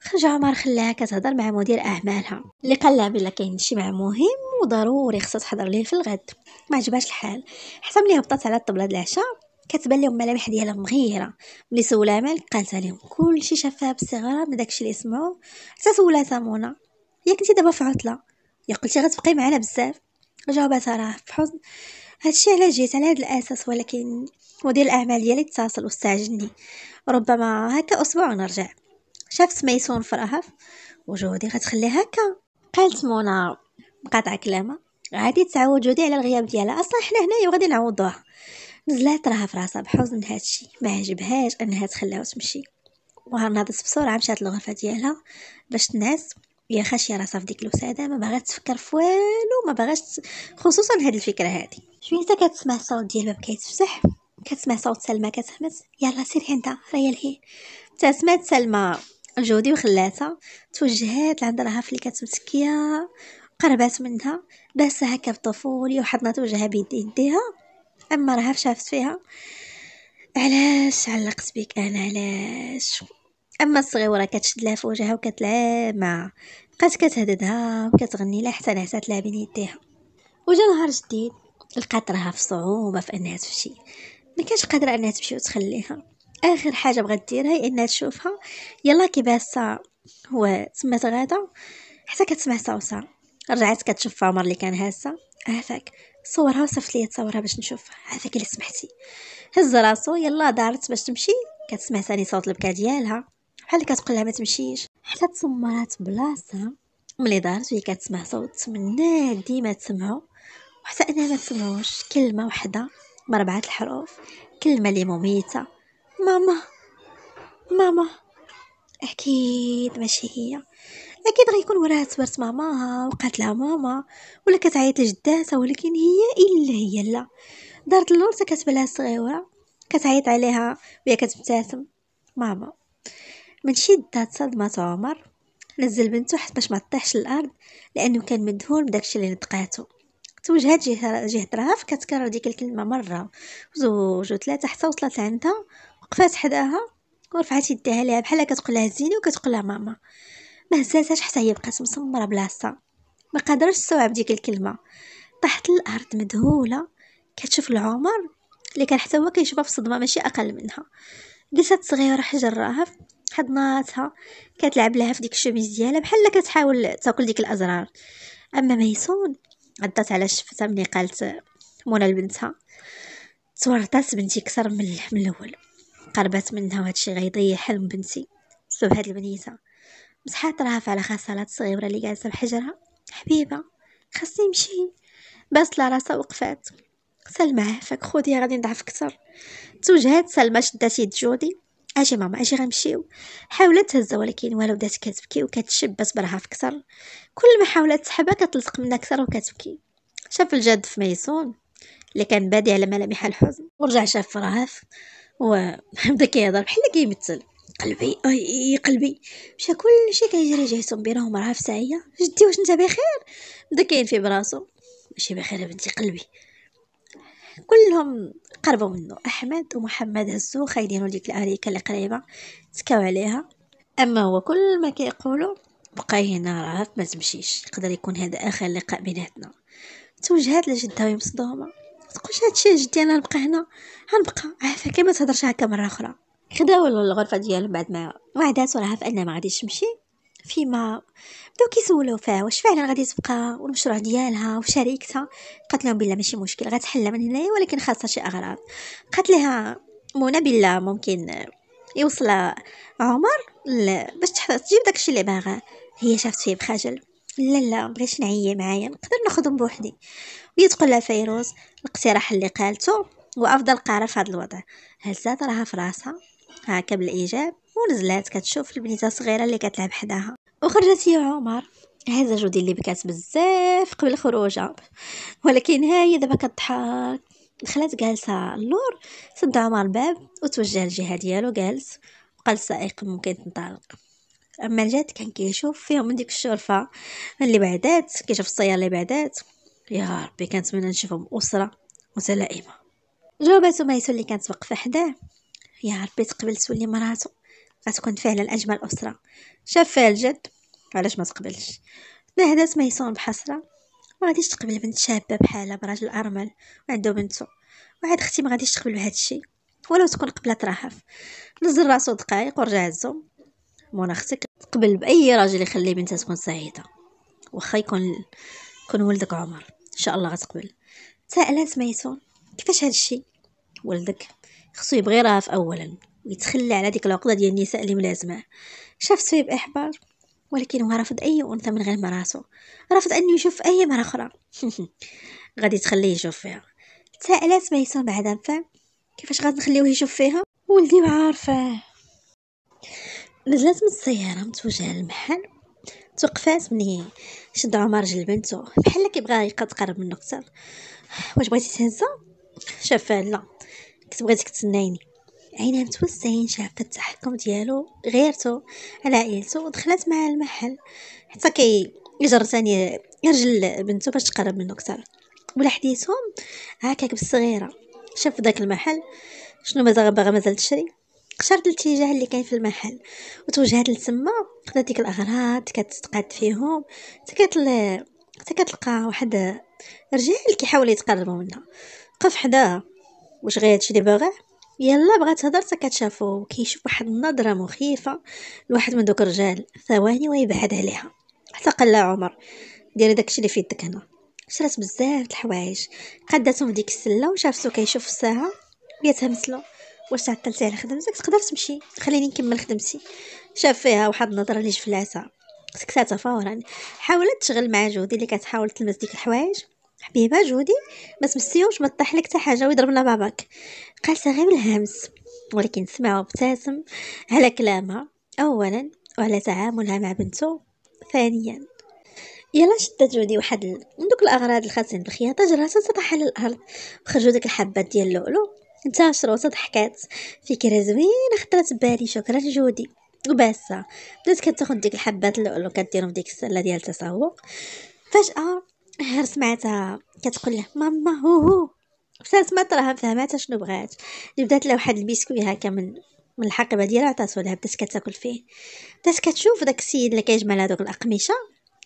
S1: خرج عمر خلاها كتهضر مع مدير اعمالها اللي قال لها بلا كاين شي مع مهم وضروري خصها تحضر ليه في الغد ما عجبهاش الحال حتى ملي هبطت على الطبله ديال العشاء كتبان لهم ملامح ديالها مغيره ملي سولها مالك قالت لهم كلشي شافها بصغرها من داكشي اللي سمعوه حتى سولاتها منى هي كنتي دابا في عطله يا قلتي غتبقاي معنا بزاف جاوباتها راه حزن هادشي على جيت على هاد الاساس ولكن مدير الاعمال ديالي اتصل واستعجلني ربما هكا اسبوع ونرجع شاف سميسون رهف وجودي غتخلي هكا قالت منى مقاطعه كلامها غادي تعود جودي على الغياب ديالها اصلا حنا هنايا وغادي نعوضوها نزلات راها في راسها بحزن هادشي ما عجبهاش انها تخلاو تمشي وها نهضت بسرعه مشات للغرفه ديالها باش تنعس هي خاشيه راسها في ديك الوساده ما باغاش تفكر في والو ما باغاش خصوصا هاد الفكره هادي شويه انت كتسمع الصوت ديال الباب كيتفتح كتسمع صوت سلمى كتهمس يلا سير انت راهي الهي تسمعت سلمى جودي وخلاتها توجهات لعند راها اللي كتمسكيا قربات منها بس هكا بطفولي وحضنات وجهها بيد يديها اما راها شافت فيها علاش علقت بك انا علاش اما الصغيره كتشد لها في وجهها وكتلعب معها بقات كتهددها وكتغني لها حتى نعسات بين يديها وجا نهار جديد لقات راها في صعوبه في انها تمشي ما كانش قادره انها تمشي وتخليها اخر حاجه بغات ديرها هي انها تشوفها يلا كي باسا هو تما غدا حتى كتسمع صوصا رجعت كتشوف فامر اللي كان هاسه عافاك صورها وصفت لي تصورها باش نشوفها عافاك اللي سمحتي هز راسو يلا دارت باش تمشي كتسمع ثاني صوت البكا ديالها بحال كتقول لها ما تمشيش تسمرات بلاصه ملي دارت وهي كتسمع صوت تمناه ديما تسمعو وحتى انا ما تسمعوش كلمه وحده بربعة الحروف كلمه اللي مميته ماما ماما اكيد ماشي هي اكيد غيكون وراها تبرت ماماها وقالت لها ماما ولا كتعيط لجداتها ولكن هي الا هي لا دارت اللورطه كتبان لها صغيره كتعيط عليها وهي كتبتسم ماما من شدة صدمة عمر نزل بنته حتى باش ما تطيحش للارض لانه كان مدهون بداكشي اللي نطقاته توجهات جهه جهه رهف كتكرر ديك الكلمه مره وزوج وثلاثه حتى وصلت عندها وقفات حداها ورفعت يديها ليها بحال كتقول لها زيني وكتقول لها ماما ما هزاتهاش حتى هي بقات مسمره بلاصتها ما قادرش تستوعب ديك الكلمه طاحت للارض مدهوله كتشوف العمر اللي كان حتى هو كيشوفها في صدمه ماشي اقل منها جلست صغيره حجر رهف حضناتها كتلعب لها في ديك الشوميز ديالها بحال كتحاول تاكل ديك الازرار اما ميسون عضات على شفتها ملي قالت منى لبنتها تورطات بنتي كثر من من الاول قربات منها وهادشي غيضيع حلم بنتي بسبب هاد البنيته مسحات راها على خسالات صغيره اللي جالسه بحجرها حبيبه خاصني نمشي بس لا راسها وقفات سلمى عافاك خودي غادي نضعف كثر توجهات سلمى شدات يد جودي اجي ماما اجي غنمشيو حاولت تهز ولكن والو بدات كتبكي وكتشب صبرها في كثر كل ما حاولت تسحبها كتلصق منها كثر وكتبكي شاف الجد في ميسون اللي كان بادي على ملامح الحزن ورجع شاف فراف وبدا كيهضر بحال كيمثل قلبي اي قلبي مشى كلشي كيجري جايسون بينهم راه في ساعيه جدي واش انت بخير بدا كاين في براسو ماشي بخير بنتي قلبي كلهم قربوا منه احمد ومحمد هزو خايدينو ديك الاريكه اللي قريبه تكاو عليها اما هو كل ما كيقولوا بقى هنا راه ما تمشيش يقدر يكون هذا اخر لقاء بيناتنا توجهات لجدها وهي مصدومه تقولش هادشي جدي انا نبقى هنا غنبقى عافاك ما تهضرش هكا مره اخرى خداو الغرفه ديالهم بعد ما وعدات وراها في انها ما غاديش تمشي فيما بداو كيسولو فيها واش فعلا غادي تبقى والمشروع ديالها وشريكتها قالت لهم بلا ماشي مشكل غتحلى من هنايا ولكن خاصها شي اغراض قالت لها منى بلا ممكن يوصل عمر باش تجيب داكشي اللي باغاه هي شافت فيه بخجل لا لا مبغيتش نعيا معايا نقدر ناخذهم بوحدي تقول لها فيروز الاقتراح اللي قالته وافضل قرار في هذا الوضع هزات راها في راسها هاكا بالايجاب ونزلات كتشوف البنيته الصغيره اللي كتلعب حداها وخرجت هي عمر هزا جودي اللي بكات بزاف قبل خروجها ولكن ها هي دابا كتضحك دخلت جالسه اللور سد عمر الباب وتوجه للجهه ديالو جالس وقال السائق ممكن تنطلق اما جات كان كيشوف فيهم من ديك الشرفه اللي بعدات كيشوف السياره اللي بعدات يا ربي كنتمنى نشوفهم اسره متلائمه جاوباتو ميسو اللي كانت واقفه حداه يا ربي تقبل تولي مراتو غتكون فعلا أجمل أسرة شاف فيها الجد علاش ما تقبلش تنهدت ميسون بحسرة ما غاديش تقبل بنت شابة بحالها براجل أرمل وعندو بنتو واحد اختي ما غاديش تقبل بهذا الشيء ولو تكون قبلت رحف نزل راسو دقايق ورجع هزو مونا اختك تقبل باي راجل يخلي بنتها تكون سعيده واخا يكون يكون ولدك عمر ان شاء الله غتقبل سالات ميسون كيفاش الشيء ولدك خصو يبغي رهف اولا ويتخلى على ديك العقدة ديال النساء اللي ملازمه شاف فيه بإحباط ولكن هو رفض أي أنثى من غير مراتو رفض أنه يشوف أي مرأة أخرى غادي تخليه يشوف فيها تساءلات ميسون بعدا فهم كيفاش غادي نخليوه يشوف فيها ولدي عارفه نزلت من السيارة متوجهة للمحل توقفات ملي شد عمر رجل بنتو بحال كيبغى يقرب منو كثر واش بغيتي تهزها شافها لا كنت بغيتك تسنيني عينان متوسعين شافت التحكم ديالو غيرتو على عائلتو ودخلت معاه المحل حتى كي يجر ثاني يرجل بنته باش تقرب منه اكثر ولا حديثهم هكاك بالصغيره شاف داك المحل شنو مازال باغا مازال تشري اختارت الاتجاه اللي كاين في المحل وتوجهات لتما خدات ديك الاغراض كتتقاد فيهم حتى حتى كتلقى واحد رجال كيحاول يتقرب منها وقف حداها واش غير هادشي اللي باغاه يلا بغات تهضر كتشافو كيشوف واحد النظره مخيفه لواحد من دوك الرجال ثواني ويبعد عليها حتى قال عمر ديري داكشي اللي في يدك هنا شرات بزاف د الحوايج قاداتهم في ديك السله وشافتو كيشوف الساعه بياتها مثلو واش تعطلتي على خدمتك تقدر تمشي خليني نكمل خدمتي شاف فيها واحد النظره اللي جفلاتها سكتاتها فورا حاولت تشغل مع جودي اللي كتحاول تلمس ديك الحوايج حبيبه جودي ما تمسيوش ما تطيح لك حتى حاجه ويضربنا باباك قالتها غير بالهمس ولكن سمع ابتسم على كلامها اولا وعلى تعاملها مع بنته ثانيا يلا شدت جودي واحد من دوك الاغراض الخاصين بالخياطه جرات سطح على الارض وخرجوا ديك الحبات ديال اللؤلؤ انتشروا وتضحكات فكره زوينه خطرات بالي شكرا جودي وباسة بدات كتاخد ديك الحبات اللؤلؤ كديرهم ديك السله ديال التسوق فجاه غير سمعتها كتقول له ماما هو هو بصح ما راها فهماتها شنو بغات اللي بدات لها واحد البيسكوي هكا من من الحقيبه ديالها عطاتو لها بدات كتاكل فيه بدات كتشوف داك السيد اللي كيجمع لها دوك الاقمشه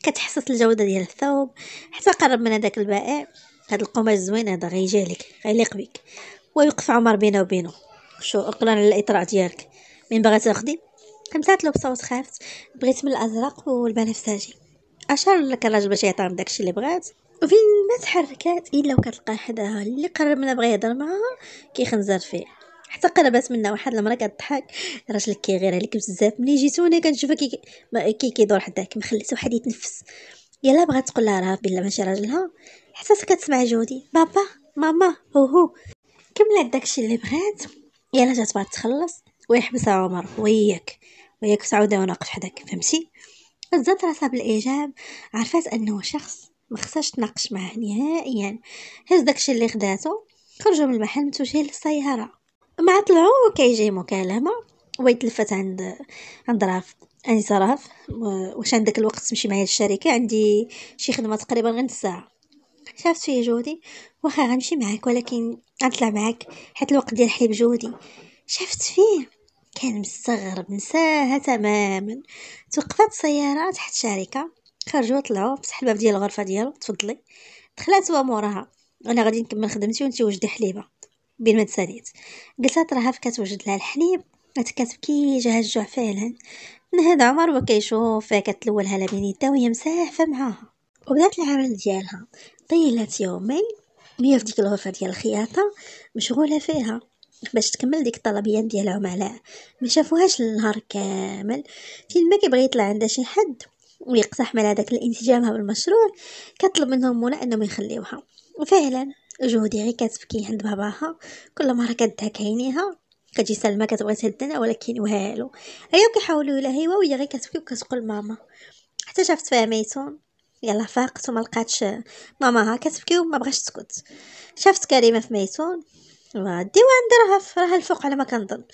S1: كتحسس الجوده ديال الثوب حتى قرب من هذاك البائع هاد القماش زوين هذا غيجي لك غيليق بك ويوقف عمر بينه وبينه شو اقلا على الاطراء ديالك من بغات تاخدي قمتات له بصوت خافت بغيت من الازرق والبنفسجي اشار لك الراجل باش يعطيهم داكشي اللي بغات وفين ما تحركات الا وكتلقى حداها اللي قرب منها بغا يهضر معاها كيخنزر فيه حتى قلبات منها واحد المراه كضحك راجلك كيغير عليك بزاف ملي جيتو انا كنشوفها كي كي كيدور حداك ما واحد يتنفس يلا بغات تقول لها راه بلا ماشي راجلها حتى كتسمع جودي بابا ماما هو هو كملت داكشي اللي بغات يلا جات بغات تخلص ويحبسها عمر وياك وياك تعاود وناقش واقف حداك فهمتي هزت راسها بالاعجاب عرفات أنه شخص خصهاش تناقش معاه نهائيا هز داكشي اللي خداتو خرجوا من المحل متوجهين للسيارة مع طلعوا كيجي مكالمة ويتلفت عند عند راف اني صراف واش عندك الوقت تمشي معايا للشركة عندي شي خدمة تقريبا غير ساعة شافت فيه جودي واخا غنمشي معاك ولكن غنطلع معاك حيت الوقت ديال حليب جودي شافت فيه كان مستغرب نساها تماما توقفات سيارة تحت شركة خرجوا طلعوا فتح الباب ديال الغرفة ديالو تفضلي دخلت هو موراها انا غادي نكمل خدمتي وانتي وجدي حليبة بين ما تساليت قلت لها راها كتوجد لها الحليب كتبكي جاها الجوع فعلا من هذا عمر هو كيشوف كتلولها لبين يدها وهي مسافة معاها وبدات العمل ديالها طيلت يومين وهي في ديك الغرفه ديال الخياطه مشغوله فيها باش تكمل ديك الطلبيات ديالهم على ما شافوهاش النهار كامل فين ما كيبغي يطلع عند شي حد ويقتحم على داك الانسجام بالمشروع كطلب منهم منى انهم يخليوها وفعلا جهودي غير كتبكي عند باباها كل مره كتضحك عينيها كتجي سلمى كتبغي تهدنا ولكن والو هي كيحاولوا لها هي وهي غير كتبكي وكتقول ماما حتى شافت فيها ميسون يلا فاقت وما لقاتش ماماها كتبكي وما بغاش تسكت شافت كريمه في ميسون والديوان راه راه الفوق على ما كنظن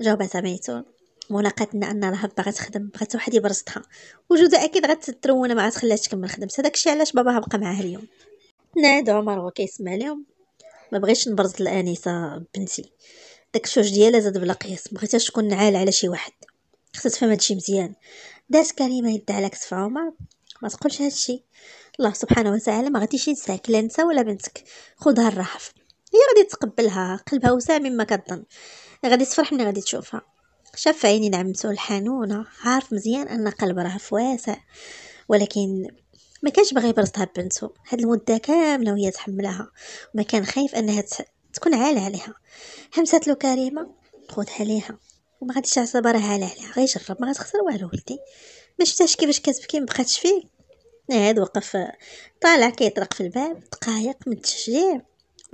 S1: جاوبات ميتون منى قالتنا ان راه باغا تخدم بغات واحد يبرزطها وجوده اكيد غتترون ما عاد تكمل خدمتها داكشي علاش باباها بقى معاها اليوم ناد عمر هو كيسمع لهم ما بغيتش نبرز الانسه بنتي داك الشوج ديالها زاد بلا قياس ما بغيتهاش تكون عال على شي واحد خصها تفهم هادشي مزيان دارت كريمه يد على كتف عمر ما تقولش هادشي الله سبحانه وتعالى ما غاديش ينساك لا انت ولا بنتك خذها الرحف هي غادي تقبلها قلبها وسع مما كظن غادي تفرح ملي غادي تشوفها شاف عيني نعمتو الحنونة عارف مزيان أن قلب راه فواسع ولكن ما كانش باغي يبرزها ببنتو هاد المدة كاملة وهي تحملها وما كان خايف أنها تكون عالة عليها همسات له كريمة خذها ليها وما غاديش يعصب راه عالة عليها غيجرب ما غتخسر والو ولدي ما شفتهاش كيفاش كتبكي ما بقاتش فيه هاد وقف طالع كيطرق في الباب دقايق من التشجيع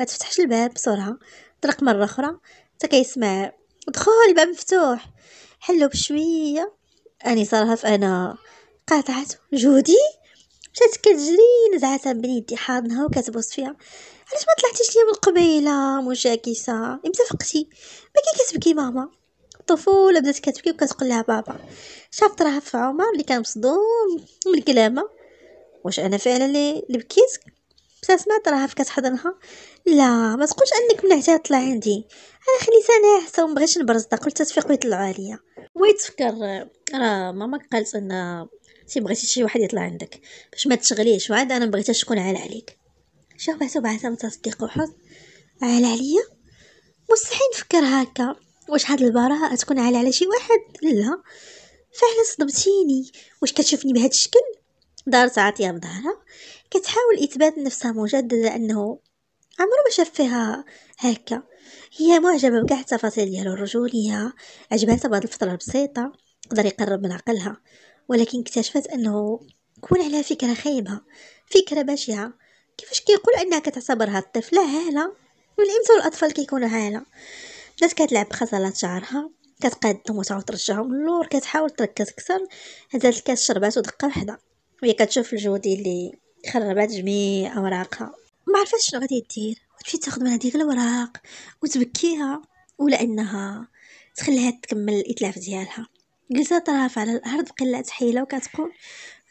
S1: ما تفتحش الباب بسرعه طرق مره اخرى حتى كيسمع دخول الباب مفتوح حلو بشويه اني صراحه فانا قاطعت جودي مشات كتجري نزعتها بين يدي حاضنها وكتبوس فيها علاش ما طلعتيش ليا من قبيله مشاكسه امتى فقتي ما كتبكي ماما الطفولة بدات كتبكي وكتقول لها بابا شافت راها في عمر اللي كان مصدوم من كلامها واش انا فعلا اللي بكيت بصح سمعت راها في كتحضنها لا ما تقولش انك منعتيها تطلع عندي انا خليتها انا حتى ومبغيتش نبرزها قلت تفيقوا يطلعوا عليا ويتفكر راه ماما قالت ان تي بغيتي شي واحد يطلع عندك باش ما تشغليش وعاد انا مبغيتهاش تكون عاله عليك شوف بعثو بعثها تصديق وحظ على عليا مستحيل نفكر هكا واش هاد البراءه تكون على على شي واحد لا فعلا صدمتيني واش كتشوفني بهذا الشكل دارت عاطيه بظهرها كتحاول اثبات نفسها مجددا انه عمرو ما شاف فيها هكا هي معجبة بكاع التفاصيل ديال الرجولية عجباتها بهاد الفترة البسيطة قدر يقرب من عقلها ولكن اكتشفت أنه كون عليها فكرة خايبة فكرة بشعة كيفاش كيقول أنها كتعتبرها الطفلة هالة من إمتى الأطفال كيكونوا هالة ناس كتلعب بخزلات شعرها كتقدم وتعاود ترجعهم للور كتحاول تركز اكثر هزات الكاس شربات ودقه وحده وهي كتشوف الجودي اللي خربات جميع اوراقها ما عرفتش شنو غادي دير وتمشي تاخذ من هذيك الاوراق وتبكيها ولا انها تخليها تكمل الاتلاف ديالها جلسات طراف على الارض بقلات حيله وكتقول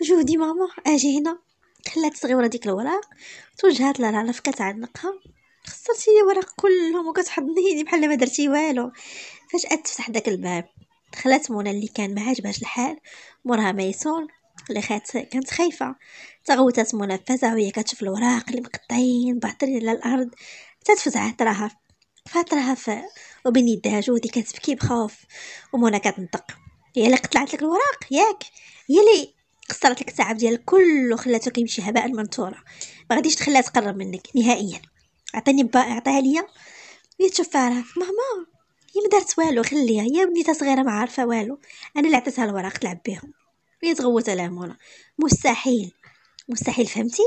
S1: جودي ماما اجي هنا خلات صغيره ديك الوراق توجهات فكات كتعنقها خسرتي لي ورق كلهم وكتحضنيني يعني بحال ما درتي والو فجاه تفتح داك الباب دخلت منى اللي كان ما الحال مورها ميسون لخات كانت خايفه تغوتات منى وهي كتشوف الوراق اللي مقطعين باطرين على الارض حتى راها فات راها وبين يديها جودي كتبكي بخوف ومنى كتنطق هي اللي قطعت لك الوراق ياك هي اللي قصرت لك التعب ديالك كله خلاتو كيمشي هباء منثورا ما غاديش تخليها تقرب منك نهائيا عطيني با عطيها ليا هي تشوف فيها ماما هي ما دارت والو خليها هي بنيتها صغيره ما عارفه والو انا اللي عطيتها الوراق تلعب بهم فين تغوت على هنا مستحيل مستحيل فهمتي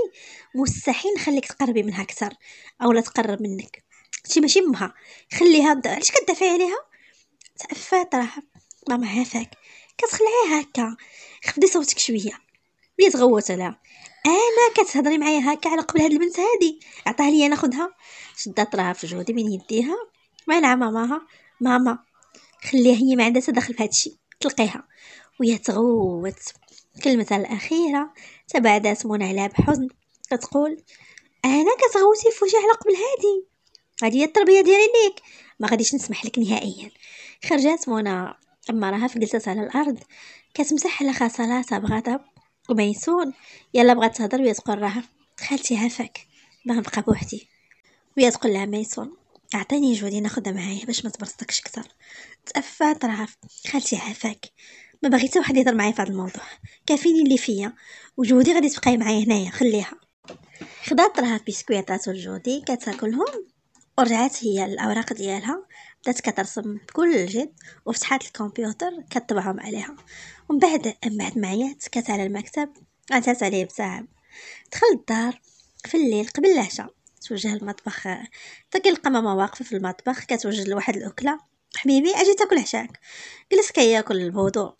S1: مستحيل نخليك تقربي منها اكثر اولا تقرب منك شي ماشي امها خليها د... علاش كدافعي عليها تعفات راه ماما هافاك كتخلعيها هكا خفضي صوتك شويه ملي تغوت عليها انا كتهضري معايا هكا على قبل هاد البنت هادي عطاها ليا ناخدها شدات راها في جهدي من يديها مع ماماها ماما خليها هي ما عندها دخل في هادشي تلقيها ويتغوت كلمة الأخيرة تبعدات منى عليها بحزن كتقول أنا كتغوتي في وجه على قبل هادي هادي هي التربية ديالي ليك ما غاديش نسمح لك نهائيا خرجات منى أما راها في جلسة على الأرض كتمسح على خصلاتها بغضب وميسون يلا بغات تهضر ويا تقول راها خالتي هافاك باغا نبقى بوحدي ويا تقول لها ميسون اعطيني جودي ناخدها معايا باش ما تبرصتكش كتر تأفات راها خالتي عافاك ما بغيت واحد يهضر معايا في هذا الموضوع كافيني اللي فيا وجودي غادي تبقاي معايا هنايا خليها خدات راه بسكويطات لجودي كتاكلهم ورجعت هي الاوراق ديالها بدات كترسم بكل جد وفتحات الكمبيوتر كطبعهم عليها ومن بعد بعد معايا تكات على المكتب عتات عليه بتعب دخل الدار في الليل قبل العشاء توجه المطبخ تلقى ماما واقفه في المطبخ كتوجد لواحد الاكله حبيبي اجي تاكل عشاك جلس كياكل البودو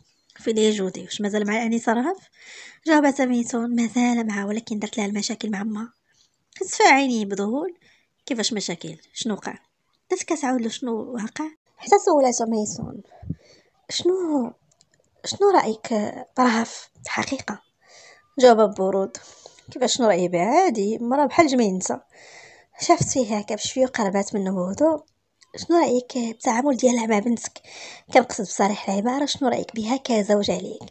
S1: في لي جودي واش مازال مع اني رهف جاوبها سميتون مازال معها ولكن درت لها المشاكل مع ما خسفا عيني بذهول كيفاش مشاكل شنو وقع درت كتعاود له شنو وقع حتى سولات ميسون شنو شنو رايك طرهف حقيقه جاوبها ببرود كيفاش شنو رايي بعادي مرة بحال جميل نسى شافت فيه هكا بشويه قربات منه بهدوء شنو رايك بالتعامل ديالها مع بنتك كنقصد بصريح العباره شنو رايك بها كزوج عليك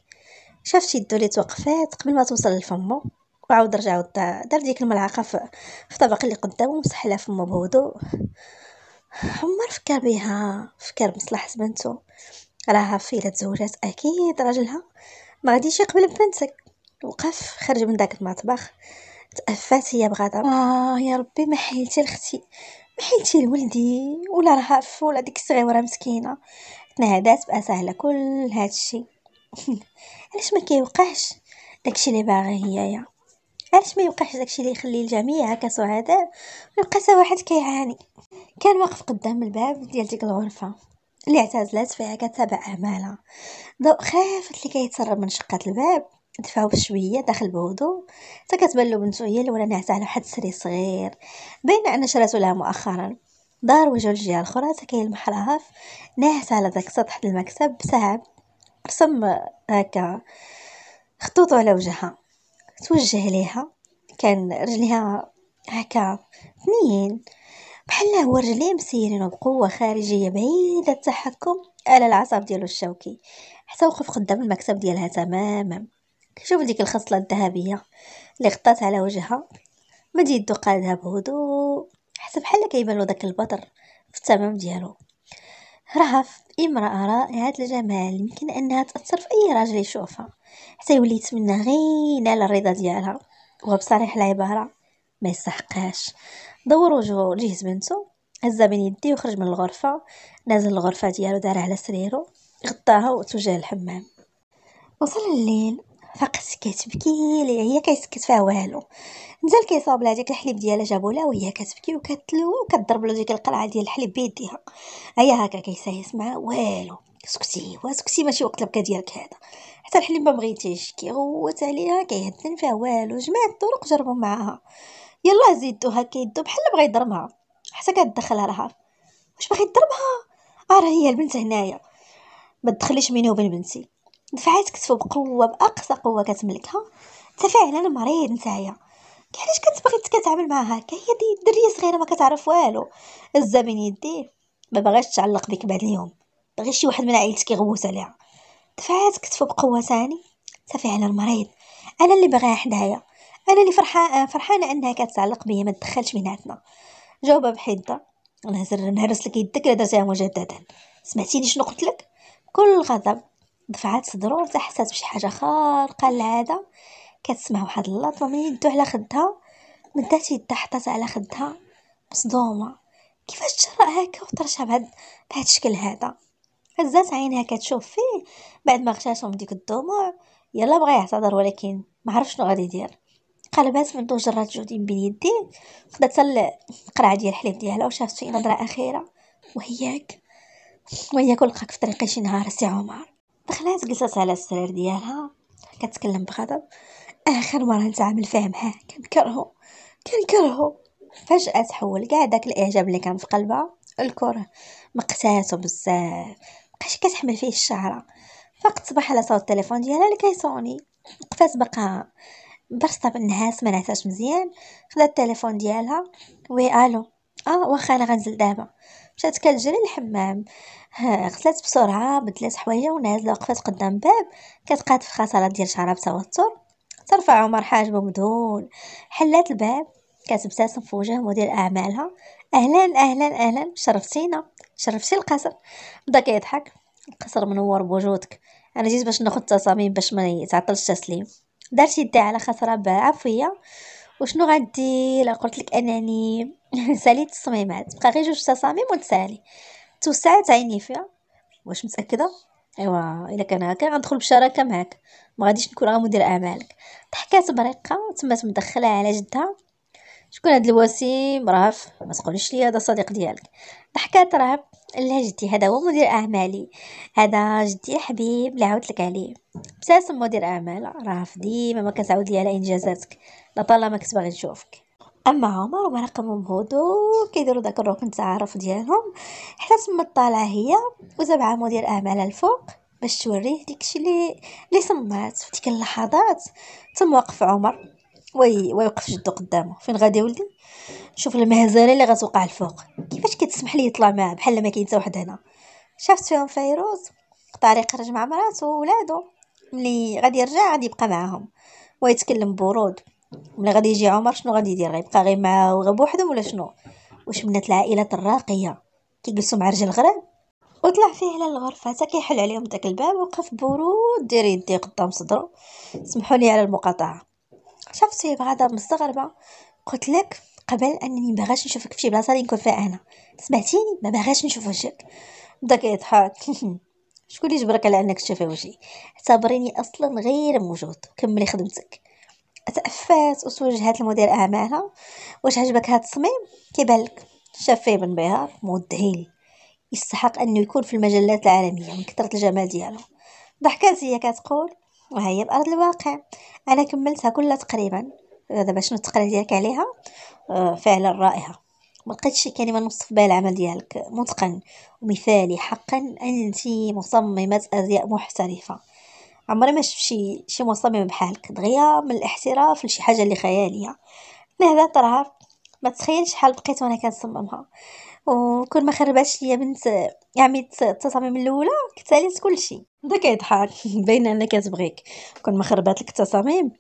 S1: شافت يدو اللي توقفات قبل ما توصل لفمو وعاود رجع دار ديك الملعقه في الطبق اللي قدامه ومسح لها فمو بهدوء عمر فكر بها فكر بمصلحه بنته راها في الا تزوجات اكيد راجلها ما غاديش يقبل بنتك وقف خرج من داك المطبخ تأفات هي بغضب اه يا ربي ما حيلتي لختي حيت لولدي ولا راه ولا ديك الصغيره مسكينه تنهدات بقى سهله كل هادشي علاش ما كيوقعش داكشي اللي باغي هيايا علاش ما يوقعش داكشي اللي يخلي الجميع هكا سعداء ويبقى حتى واحد كيعاني كان واقف قدام الباب ديال ديك الغرفه اللي اعتزلت فيها كتبع اعمالها ضوء خافت اللي كيتسرب من شقه الباب دفعو بشوية داخل بهدوء حتى كتبان له بنته هي الاولى ناعسة على واحد السرير صغير باينة أن شراتو لها مؤخرا دار وجهو للجهة الأخرى حتى كيلمح راها ناعسة على داك سطح المكتب بسعب رسم هكا خطوطو على وجهها توجه ليها كان رجليها هكا اثنين بحال هو رجليه مسيرين بقوه خارجيه بعيده التحكم على العصب ديالو الشوكي حتى وقف قدام المكتب ديالها تماما شوف ديك الخصلة الذهبية اللي غطات على وجهها مد يدو قادها بهدوء حتى بحال كيبان له داك البدر في التمام ديالو رهف امرأة رائعة الجمال يمكن أنها تأثر في أي راجل يشوفها حتى يولي يتمنى غير ينال الرضا ديالها وبصريح العبارة ما يستحقهاش دور وجهه لجهة بنته هزها بين يديه وخرج من الغرفة نازل الغرفة ديالو دارها على سريرو غطاها وتوجه الحمام وصل الليل فقس كتبكي ليه هي كيسكت فيها والو مزال كيصاوب لها ديك الحليب ديالها جابو لها وهي كتبكي وكتلوى وكتضرب له ديك القلعه ديال الحليب بيديها هي هكا كيسايس معها والو سكتي سكتي ماشي وقت البكا ديالك هذا حتى الحليب ما بغيتيش كيغوت عليها كيهدن فيها والو جمع الطرق جربوا معاها يلا زيدوها كيدو بحال بغا يضربها حتى كتدخلها لها واش باغي يضربها آه، راه هي البنت هنايا ما تدخليش بيني وبين بنتي دفعات كتفو بقوه باقصى قوه كتملكها حتى فعلا مريض نتايا علاش كتبغي تتعامل معها هكا هي دي دريه صغيره ما كتعرف والو بين يديه ما بغاش تعلق بك بعد اليوم بغي شي واحد من عائلتك يغوت عليها دفعات كتفو بقوه ثاني حتى فعلا مريض انا اللي باغيها حدايا انا اللي فرحانه فرحانه انها كتعلق بيا ما تدخلش بيناتنا جاوبها بحده نهزر نهرس لك يدك الا درتيها مجددا سمعتيني شنو قلت لك كل غضب دفعات صدرو حتى حسات بشي حاجه خارقه للعاده كتسمع واحد اللطمه من يدو على خدها مدات يدها حطاتها على خدها مصدومه كيفاش تجرأ هكا وطرشها بهاد بهاد الشكل هذا هزات عينها كتشوف فيه بعد ما غشاشهم ديك الدموع يلا بغا يعتذر ولكن ما عرف شنو غادي يدير قلبات من دو جرات جودي بين يديه خدات القرعه ديال الحليب ديالها وشافت شي نظره اخيره وهياك وهياك ولقاك في طريقي شي نهار سي عمر دخلات جلست على السرير ديالها كتكلم بغضب اخر مره نتعامل فيها معاه كنكرهو كنكرهو فجاه تحول كاع داك الاعجاب اللي كان في قلبها الكره مقتاتو بزاف مبقاش كتحمل فيه الشعره فقط صباح على صوت التليفون ديالها اللي كيصوني قفات بقى برصه بالنعاس ما نعساش مزيان خدات التليفون ديالها وي الو اه واخا انا غنزل دابا مشات كتجري للحمام غسلات بسرعه بدلات حوايجها ونازله وقفات قدام باب كتقاد في خساره ديال شعرها بتوتر ترفع عمر حاجبه مدهون حلات الباب كتبتسم في وجه مدير اعمالها اهلا اهلا اهلا شرفتينا شرفتي القصر بدا كيضحك القصر منور بوجودك انا جيت باش ناخذ التصاميم باش ما يتعطلش التسليم دارت يدي على خساره بعفويه وشنو غدير قلت لك انني سالي التصميمات بقى غير جوج تصاميم وتسالي توسعات عيني فيها واش متاكده ايوا الا كان هكا غندخل بشراكه معاك ما غاديش نكون مدير اعمالك ضحكات بريقه تمات مدخله على جدها شكون هاد الوسيم رهف ما تقوليش ليا هذا صديق ديالك ضحكات رهف لا جدي هذا هو مدير اعمالي هذا جدي الحبيب اللي عاودت لك عليه ابتسم مدير اعمال رهف ديما ما كتعاود لي على انجازاتك لطالما كنت باغي نشوفك اما عمر مرقمهم بهدوء كيديروا داك الركن التعارف ديالهم حتى تما طالعه هي وزبعه مدير اعمال الفوق باش توريه داكشي اللي اللي صمات في ديك اللحظات تم وقف عمر وي ويوقف جدو قدامه فين غادي ولدي شوف المهزله اللي غتوقع الفوق كيفاش كتسمح لي يطلع معاه بحال ما كاين حتى واحد هنا شافت فيهم فيروز طريق خرج مع مراته وولادو ملي غادي يرجع غادي يبقى معاهم ويتكلم برود ملي غادي يجي عمر شنو غادي يدير غيبقى غير معاه غير بوحدهم ولا شنو واش بنات العائلات الراقيه كيجلسوا مع رجل غراب وطلع فيه على الغرفه حتى كيحل عليهم داك الباب وقف برود دير يدي قدام صدرو سمحوا لي على المقاطعه شفتي بغادا مستغربه قلت لك قبل انني باغاش نشوفك فشي بلاصه اللي نكون فيها انا سمعتيني ما باغاش نشوف وجهك بدا كيضحك شكون اللي جبرك على انك تشوفي وجهي اعتبريني اصلا غير موجود كملي خدمتك تأفات وتوجهات جهات المدير أعمالها واش عجبك هاد التصميم كيبالك شاف بن بهار مذهل يستحق أنه يكون في المجلات العالمية من كثرة الجمال ديالو ضحكات هي كتقول وهي بأرض الواقع أنا كملتها كلها تقريبا دابا شنو التقرير ديالك عليها آه فعلا رائعة ما لقيتش كلمه نوصف بها العمل ديالك متقن ومثالي حقا انت مصممه ازياء محترفه عمري ما شفت شي شي مصمم بحالك دغيا من الاحتراف لشي حاجه اللي خياليه انا هذا طرها ما تخيلش شحال بقيت وانا كنصممها وكل ما خرباتش ليا بنت عميت يعني التصاميم الاولى كنت كلشي بدا كيضحك بين انها كتبغيك كل ما خربات لك التصاميم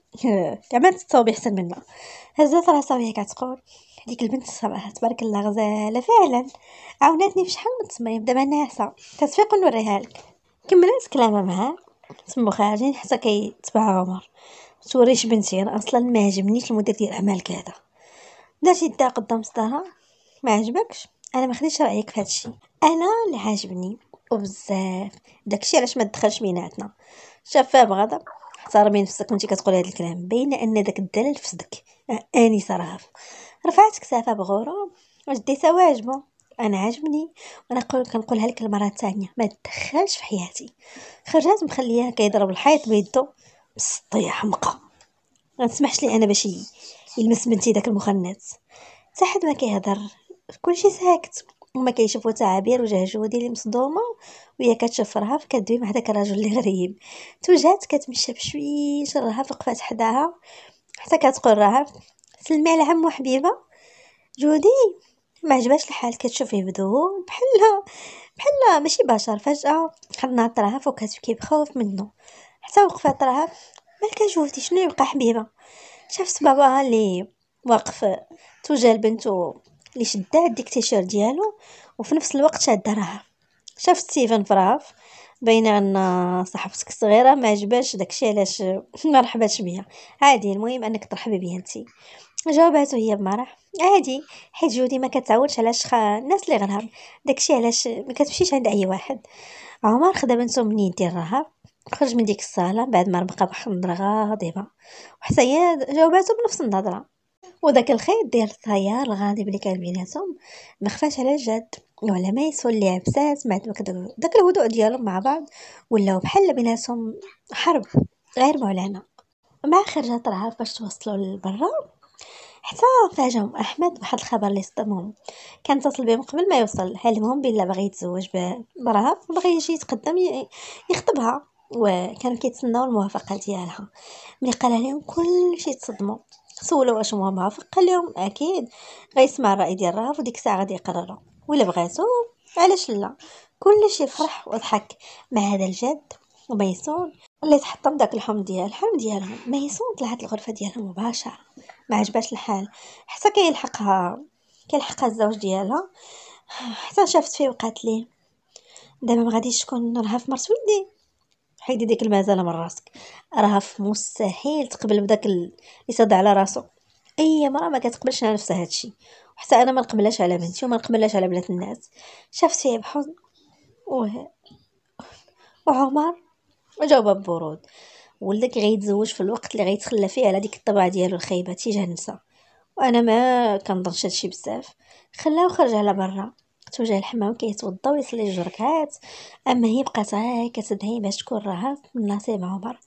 S1: كمان تصاوبي احسن منها هزات راسها وهي كتقول هذيك البنت صراحه تبارك الله غزاله فعلا عاونتني في شحال من تصميم دابا ناعسه تصفيق نوريها لك كملت كلامها معاه تنبغ خارجين حتى كيتبع عمر متوريش بنتي راه اصلا ما عجبنيش المدير ديال الاعمال كذا درتي يدها قدام صدرها ما عجبكش انا ما خديتش رايك في هادشي انا اللي عاجبني وبزاف داكشي علاش ما دخلش بيناتنا شافها بغضب احترمي نفسك وانت كتقول هذا الكلام باينه ان داك الدلال فسدك اني صراحه رفعت كسافه بغرور وجديتها واجبه انا عاجبني وانا كنقولها لك المره الثانيه ما تدخلش في حياتي خرجات مخليها كيضرب الحيط بيدو مسطيه حمقى ما تسمحش لي انا باش يلمس بنتي داك المخنث حتى حد ما كيهضر كلشي ساكت وما كيشوفو تعابير وجه جودي اللي مصدومه وهي كتشوف رهف كدوي مع داك الراجل اللي غريب توجات كتمشى بشويش رهف وقفات حداها حتى كتقول رهف سلمي على عمو حبيبه جودي ما عجباش الحال كتشوف يبدو بحال بحال ماشي بشر فجاه خدنات رهف وكتبكي خوف منه حتى وقفات طراها مالك شفتي شنو يبقى حبيبه شافت باباها اللي واقف توجه لبنته اللي شدها ديك التيشيرت ديالو وفي نفس الوقت شاد راها شافت ستيفن فراف باينه ان صاحبتك الصغيره ما عجباش داكشي علاش ما بيا عادي المهم انك ترحبي بيا انتي جاوباتو هي بمرح عادي حيت جودي ما كتعولش على شخا الناس اللي غنهر داكشي علاش ما كتمشيش عند اي واحد عمر خدا بنتو من يدي الرهاب خرج من ديك الصاله بعد ما بقى بواحد النظره غاضبه وحتى هي جاوباتو بنفس النظره وداك الخيط ديال الطيار الغاضب اللي كان بيناتهم ما خفاش على الجد وعلى ما يسول اللي عبسات مع داك الهدوء ديالهم مع بعض ولاو بحال بيناتهم حرب غير معلنه مع خرجات رهاب باش توصلوا لبرا حتى فاجهم أحمد واحد الخبر اللي صدمهم كان اتصل بهم قبل ما يوصل علمهم بلا بغي يتزوج بمراه وبغي يجي يتقدم يخطبها وكانوا كيتسناو الموافقة ديالها ملي قالها لهم كلشي تصدموا سولو واش هو موافق قال لهم اكيد غيسمع الراي ديال رهف وديك الساعه غادي يقرروا ولا بغاتو علاش لا كلشي فرح وضحك مع هذا الجد وميسون اللي تحطم داك الحم ديال الحم ديالهم ما يسون طلعت الغرفه ديالها مباشره ما عجباش الحال حتى كيلحقها كيلحقها الزوج ديالها حتى شافت فيه وقالت لي دابا ما غاديش تكون راها في مرت ولدي حيدي ديك المازالة من راسك راها في مستحيل تقبل بداك اللي صدع على راسو اي مرة ما كتقبلش على نفسها هادشي وحتى انا ما نقبلهاش على بنتي وما نقبلهاش على بنات الناس شافت فيه بحزن وه... وعمر جاوبها ببرود ولدك غيتزوج في الوقت اللي غيتخلى فيه على ديك الطبعه ديالو الخايبه تجاه النساء وانا ما كنظنش هادشي بزاف خلاه وخرج على برا توجه الحمام كيتوضا ويصلي الجركات اما هي بقات غير كتدعي باش تكون راها من نصيب عمر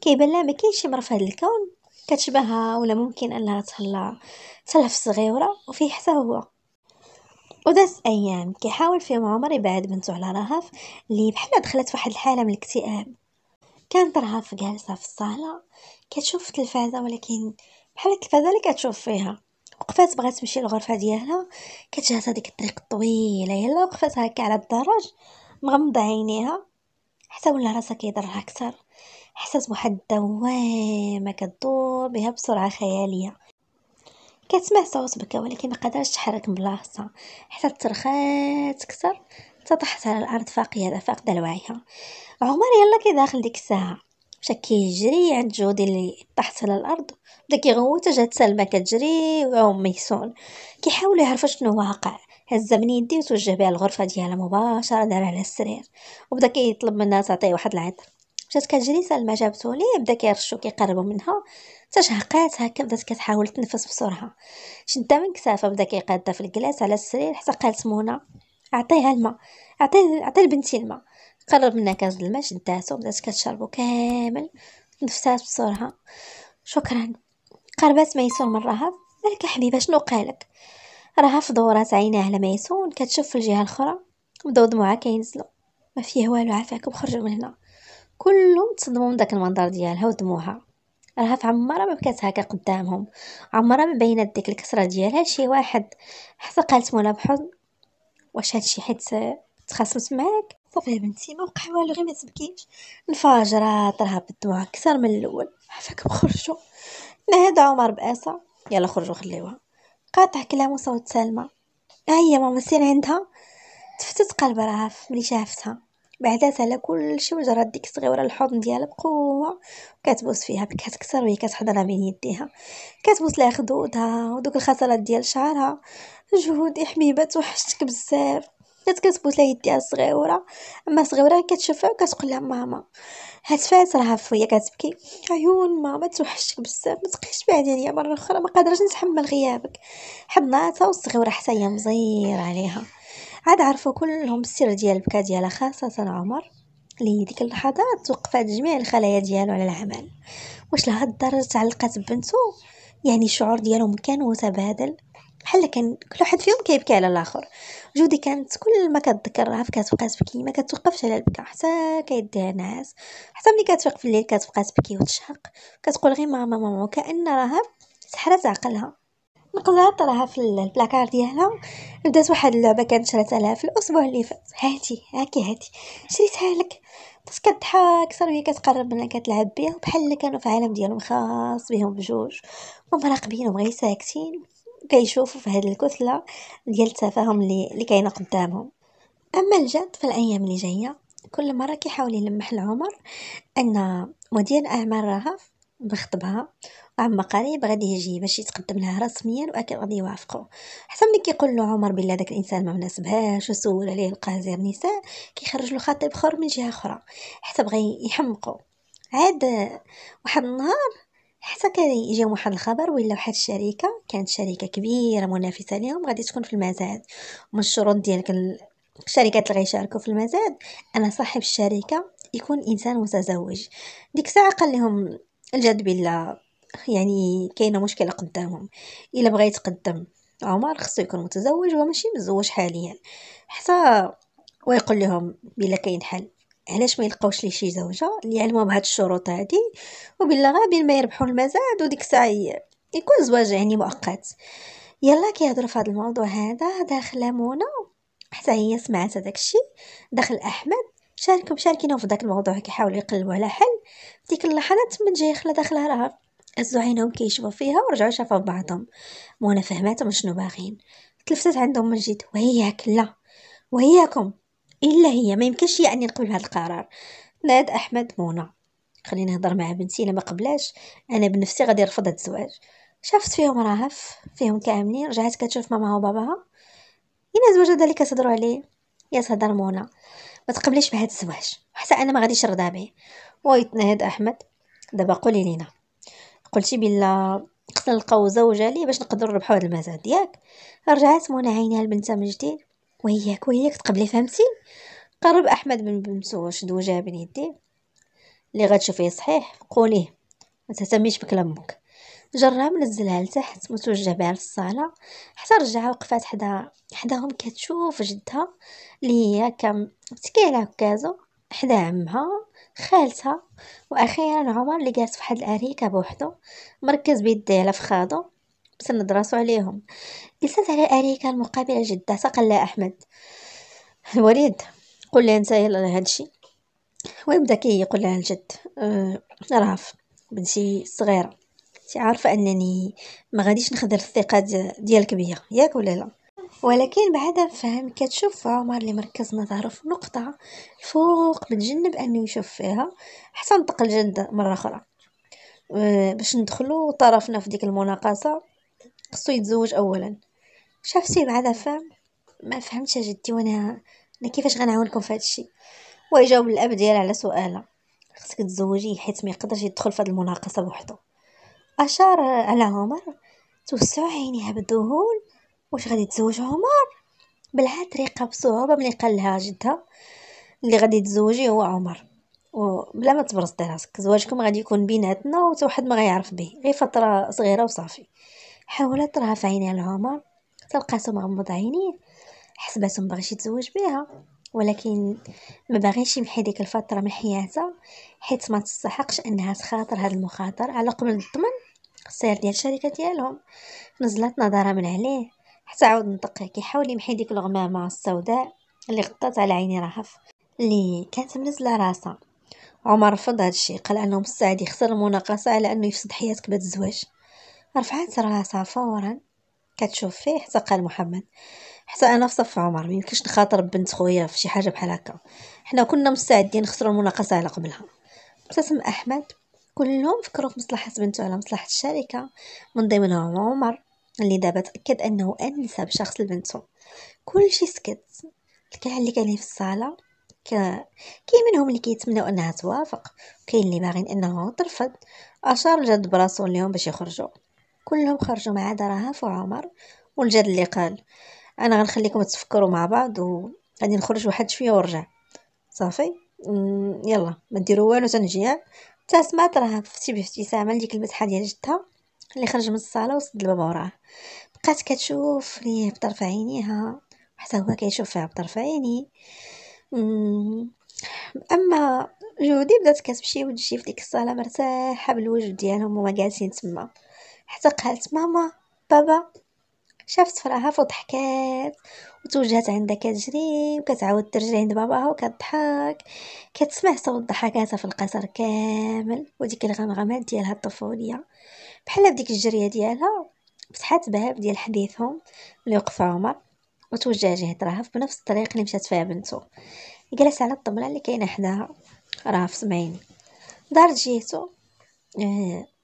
S1: كيبان لها ما كاينش مرا في هذا الكون كتشبهها ولا ممكن انها تهلا تهلا في الصغيره وفيه حتى هو ودات ايام كيحاول فيهم عمر يبعد بنته على رهف اللي بحال دخلت فواحد الحاله من الاكتئاب كانت في جالسة في الصالة كتشوف التلفازة ولكن بحال التلفازة اللي كتشوف فيها وقفات بغات تمشي للغرفة ديالها كتجهز هذيك الطريق الطويلة يلا وقفات هكا على الدرج مغمضة عينيها حتى ولا راسها كيضرها اكثر حسات بواحد الدوامة كدور بها بسرعة خيالية كتسمع صوت بكا ولكن ما تحرك من بلاصتها حتى ترخات كتر تطحت على الارض فاقيه فاقده الوعيها عمر يلا داخل ديك الساعه مشى كيجري عند جودي اللي طاحت على الارض بدا كيغوت جات سلمى كتجري وام ميسون كيحاولوا يعرفوا شنو واقع هزها من يدي وتوجه بها الغرفة ديالها مباشرة دارها على السرير وبدا كيطلب منها تعطيه واحد العطر مشات كتجري سلمى جابته ليه بدا كيرشو كيقربو منها تشهقات شهقات هكا بدات كتحاول تنفس بسرعه شدها من كتافها بدا كيقادها في الكلاس على السرير حتى قالت منى اعطيها الماء اعطي اعطي لبنتي الماء قرب منها كاس الماء شداتو بدات كتشربو كامل نفسات بسرعه شكرا قربات ميسون من رهف مالك حبيبه شنو قالك راه دورات عيناه على ميسون كتشوف في الجهه الاخرى بداو دموعها كينزلو ما فيه والو عافاكم خرجوا من هنا كلهم تصدموا من داك المنظر ديالها ودموعها راها في عمرها ما بكات هكا قدامهم عمرها ما بينت ديك الكسره ديالها شي واحد حتى قالت مولا بحزن واش هادشي حيت تخاصمت معاك صافي يا بنتي ما وقع والو غير ما تبكيش انفجرات طرها بدوها اكثر من الاول عفاكم خرجوا نهد عمر باسا يلا خرجوا خليوها قاطع كلامه صوت سلمى ها هي ماما سير عندها تفتت قلب رهف ملي شافتها بعدات على كل وجرات ديك الصغيره الحضن ديالها بقوه وكتبوس فيها بكات كثر وهي كتحضنها بين يديها كتبوس لها خدودها ودوك الخصلات ديال شعرها جهودي حبيبه توحشتك بزاف كانت كتبوس لها يديها الصغيره اما صغيره كتشوفها وكتقول لها ماما فات راه فويا كتبكي عيون ماما توحشك بزاف ما تبقيش بعد عليا يعني مره اخرى ما قادرش نتحمل غيابك حضناتها والصغيره حتى هي مزير عليها عاد عرفوا كلهم السر ديال البكا ديالها خاصه عمر لي ديك اللحظه توقفات جميع الخلايا ديالو على العمل واش لهاد الدرجه تعلقات ببنته يعني الشعور ديالهم كان متبادل بحال كان كل واحد فيهم كيبكي على الاخر جودي كانت كل ما كتذكرها عارف كتبقى تبكي ما كتوقفش على البكاء حتى كيديها نعاس حتى ملي كتفيق في الليل كتبقى تبكي وتشهق كتقول غير ماما ماما وكان راها سحرات عقلها نقزات راها في البلاكار ديالها بدات واحد اللعبه كانت شراتها لها في الاسبوع اللي فات هاتي هاكي هاتي شريتها لك بس كتضحك صار وهي كتقرب منها كتلعب بها بحال كانوا في عالم ديالهم خاص بهم بجوج ومراقبينهم غير ساكتين كيشوفوا في هذه الكتله ديال التفاهم اللي كاينه قدامهم اما الجد في الايام اللي جايه كل مره كيحاول يلمح لعمر ان مدير اعمال رهف بخطبها وعما قريب غادي يجي باش يتقدم لها رسميا واكيد غادي يوافقوا حتى ملي كيقول له عمر بلي داك الانسان ما مناسبهاش وسول عليه القازير نساء كيخرج له خطيب اخر من جهه اخرى حتى بغى يحمقو عاد واحد النهار حتى كان يجيهم واحد الخبر ولا واحد الشركه كانت شركه كبيره منافسه ليهم غادي تكون في المزاد من الشروط ديال الشركات اللي غيشاركوا في المزاد انا صاحب الشركه يكون انسان متزوج ديك الساعه قال لهم الجد بالله يعني كاينه مشكله قدامهم الا بغى يتقدم عمر خصو يكون متزوج وماشي مزوج حاليا حتى ويقول لهم بلا كاين حل علاش ما يلقاوش ليه شي زوجه اللي يعلمهم بهاد الشروط هادي وبالله بين ما يربحوا المزاد وديك الساعه يكون زواج يعني مؤقت يلا كيهضروا في هذا الموضوع هذا داخله منى حتى هي سمعت هذاك الشيء داخل احمد شاركوا مشاركينهم في داك الموضوع كيحاولوا يقلبوا على حل ديك اللحظه تمن خلا داخلها راه هزوا عينهم كيشوفوا فيها ورجعوا شافوا بعضهم منى فهماتهم شنو باغين تلفتت عندهم من جد وياك لا وياكم الا هي ما يمكنش يعني نقبل هذا القرار ناد احمد منى خليني نهضر مع بنتي لما قبلاش انا بنفسي غادي نرفض هذا الزواج شافت فيهم راهف فيهم كاملين رجعت كتشوف ماماها وباباها هنا الزواج هذا اللي كتهضروا عليه يا تهضر منى ما تقبليش بهذا الزواج حتى انا ما غاديش نرضى به ويتنهد احمد دابا قولي لينا قلتي بلا خصنا نلقاو زوجه لي باش نقدروا نربحوا هذا المزاد ياك رجعت منى عينها لبنتها من جديد وياك وياك تقبلي فهمتي قرب احمد بن بمسوش دوجا وجهها بين يديه اللي غتشوفيه صحيح قوليه ما تهتميش بكلامك امك جرام نزلها لتحت متوجه بها للصاله حتى رجع وقفات حدا حداهم كتشوف جدها اللي هي كم تكي على كازو حدا عمها خالتها واخيرا عمر اللي جالس فواحد الاريكه بوحدو مركز بيديه على فخادو بس ندرسوا عليهم جلست على أريكة المقابلة جدا تقلى أحمد الوليد قل لي أنت يلا هادشي ويبدا يقول لها الجد أه رهف بنتي صغيره انت عارفه انني ما غاديش نخدر الثقه ديالك بيا ياك ولا لا ولكن بعد فهم كتشوف عمر اللي مركز نظره في نقطة فوق متجنب أنه يشوف فيها حتى نطق الجد مرة أخرى آه، باش ندخلو طرفنا في ديك المناقصة خصو يتزوج اولا شاف سي بعدا فهم ما فهمتش اجدي وانا انا كيفاش غنعاونكم في الشيء ويجاوب الاب ديالها على سؤاله خصك تزوجيه حيت ما يقدرش يدخل في هذه المناقصه بوحدو اشار على عمر توسع عينيها بالذهول واش غادي يتزوج عمر بلعات طريقه بصعوبه ملي قال لها جدها اللي غادي يتزوجي هو عمر وبلا ما تبرز راسك زواجكم غادي يكون بيناتنا وتوحد ما غيعرف به غير فتره صغيره وصافي حاولت في عينيها لعمر تلقاتو مغمض عينيه حسباتهم باغيش يتزوج بها ولكن ما باغيش يمحي ديك الفترة من حياتها حيت ما تستحقش انها تخاطر هاد المخاطر على قبل الضمان السير ديال الشركة ديالهم نزلت نظرة من عليه حتى عاود نطق كيحاول يمحي ديك الغمامة السوداء اللي غطات على عيني رهف اللي كانت منزلة راسها عمر رفض هادشي قال انه مستعد يخسر المناقصة على انه يفسد حياتك بعد الزواج رفعت راسها فورا كتشوف فيه حتى قال محمد حتى انا في صف عمر ما يمكنش نخاطر بنت خويا في شي حاجه بحال هكا حنا كنا مستعدين نخسروا المناقصه على قبلها ابتسم احمد كلهم فكروا في مصلحه بنته على مصلحه الشركه من ضمنهم عمر اللي دابا تاكد انه انسب شخص لبنته كلشي سكت الكاع اللي كان في الصاله كاين منهم اللي كيتمناو انها توافق وكاين اللي باغين انها ترفض اشار جد براسو اليوم باش يخرجوا كلهم خرجوا مع عدا رهف وعمر والجد اللي قال انا غنخليكم تفكروا مع بعض وغادي نخرج واحد شويه ورجع صافي يلا ما ديروا والو تنجيع حتى سمعت راه فتي بابتسامه لديك المسحه ديال جدها اللي خرج من الصاله وسد الباب وراه بقات كتشوف ليه بطرف عينيها حتى هو كيشوف فيها بطرف عيني اما جودي بدات كتمشي وتجي في ديك الصاله مرتاحه بالوجود ديالهم وما جالسين تما حتى قالت ماما بابا شافت فراها وضحكات وتوجهت عندها كتجري وكتعاود ترجع عند باباها وكتضحك كتسمع صوت ضحكاتها في القصر كامل وديك الغمغمات ديالها الطفوليه بحال بديك الجريه ديالها فتحات باب ديال حديثهم اللي وقف عمر وتوجه جهه رهف بنفس الطريق اللي مشات فيها بنته جلس على الطبله اللي كاينه حداها رهف سمعيني دار جيتو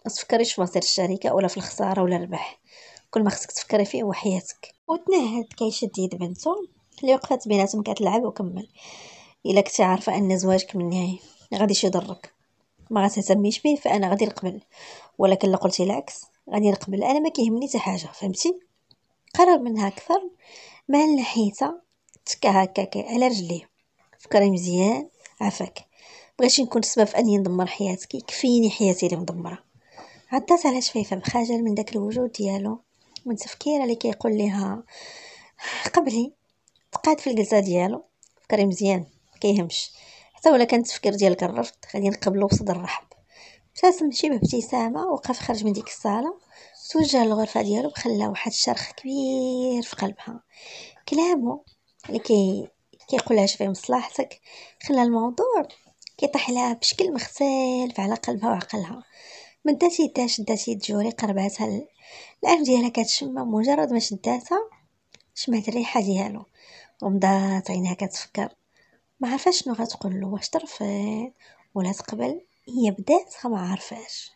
S1: ما تفكريش في مصير الشركه ولا في الخساره ولا الربح كل ما خصك تفكري فيه هو حياتك وتنهد كيشد يد بنته اللي وقفت بيناتهم كتلعب وكمل الا كنتي عارفه ان زواجك من النهايه غاديش يضرك ما غتهتميش به فانا غادي نقبل ولكن لو قلتي العكس غادي نقبل انا ما كيهمني حتى حاجه فهمتي قرب منها اكثر مع الحيطه تكا هكاك على رجليه فكري مزيان عفاك بغيتي نكون سبب في اني ندمر حياتك كفيني حياتي اللي مدمره عطات على شفيفه مخجل من داك الوجود ديالو من تفكيره اللي كيقول ليها قبلي تقعد في الجلسه ديالو فكري مزيان ما كيهمش حتى ولا كان التفكير ديالك الرفض غادي نقبلو بصدر الرحب ابتسم مشي بابتسامه وقف خرج من ديك الصاله توجه للغرفه ديالو وخلى واحد الشرخ كبير في قلبها كلامه اللي كي كيقولها لها شوفي مصلحتك خلى الموضوع كيطيح لها بشكل مختلف على قلبها وعقلها ما داتيها شداتي جوري قرباتها ل... الانف ديالها كتشم مجرد ما شداتها شمعت الريحه ديالو ومضات عينها كتفكر ما عرفاش شنو غتقول له واش ترفض آه، ولا تقبل هي بدات ما عرفاش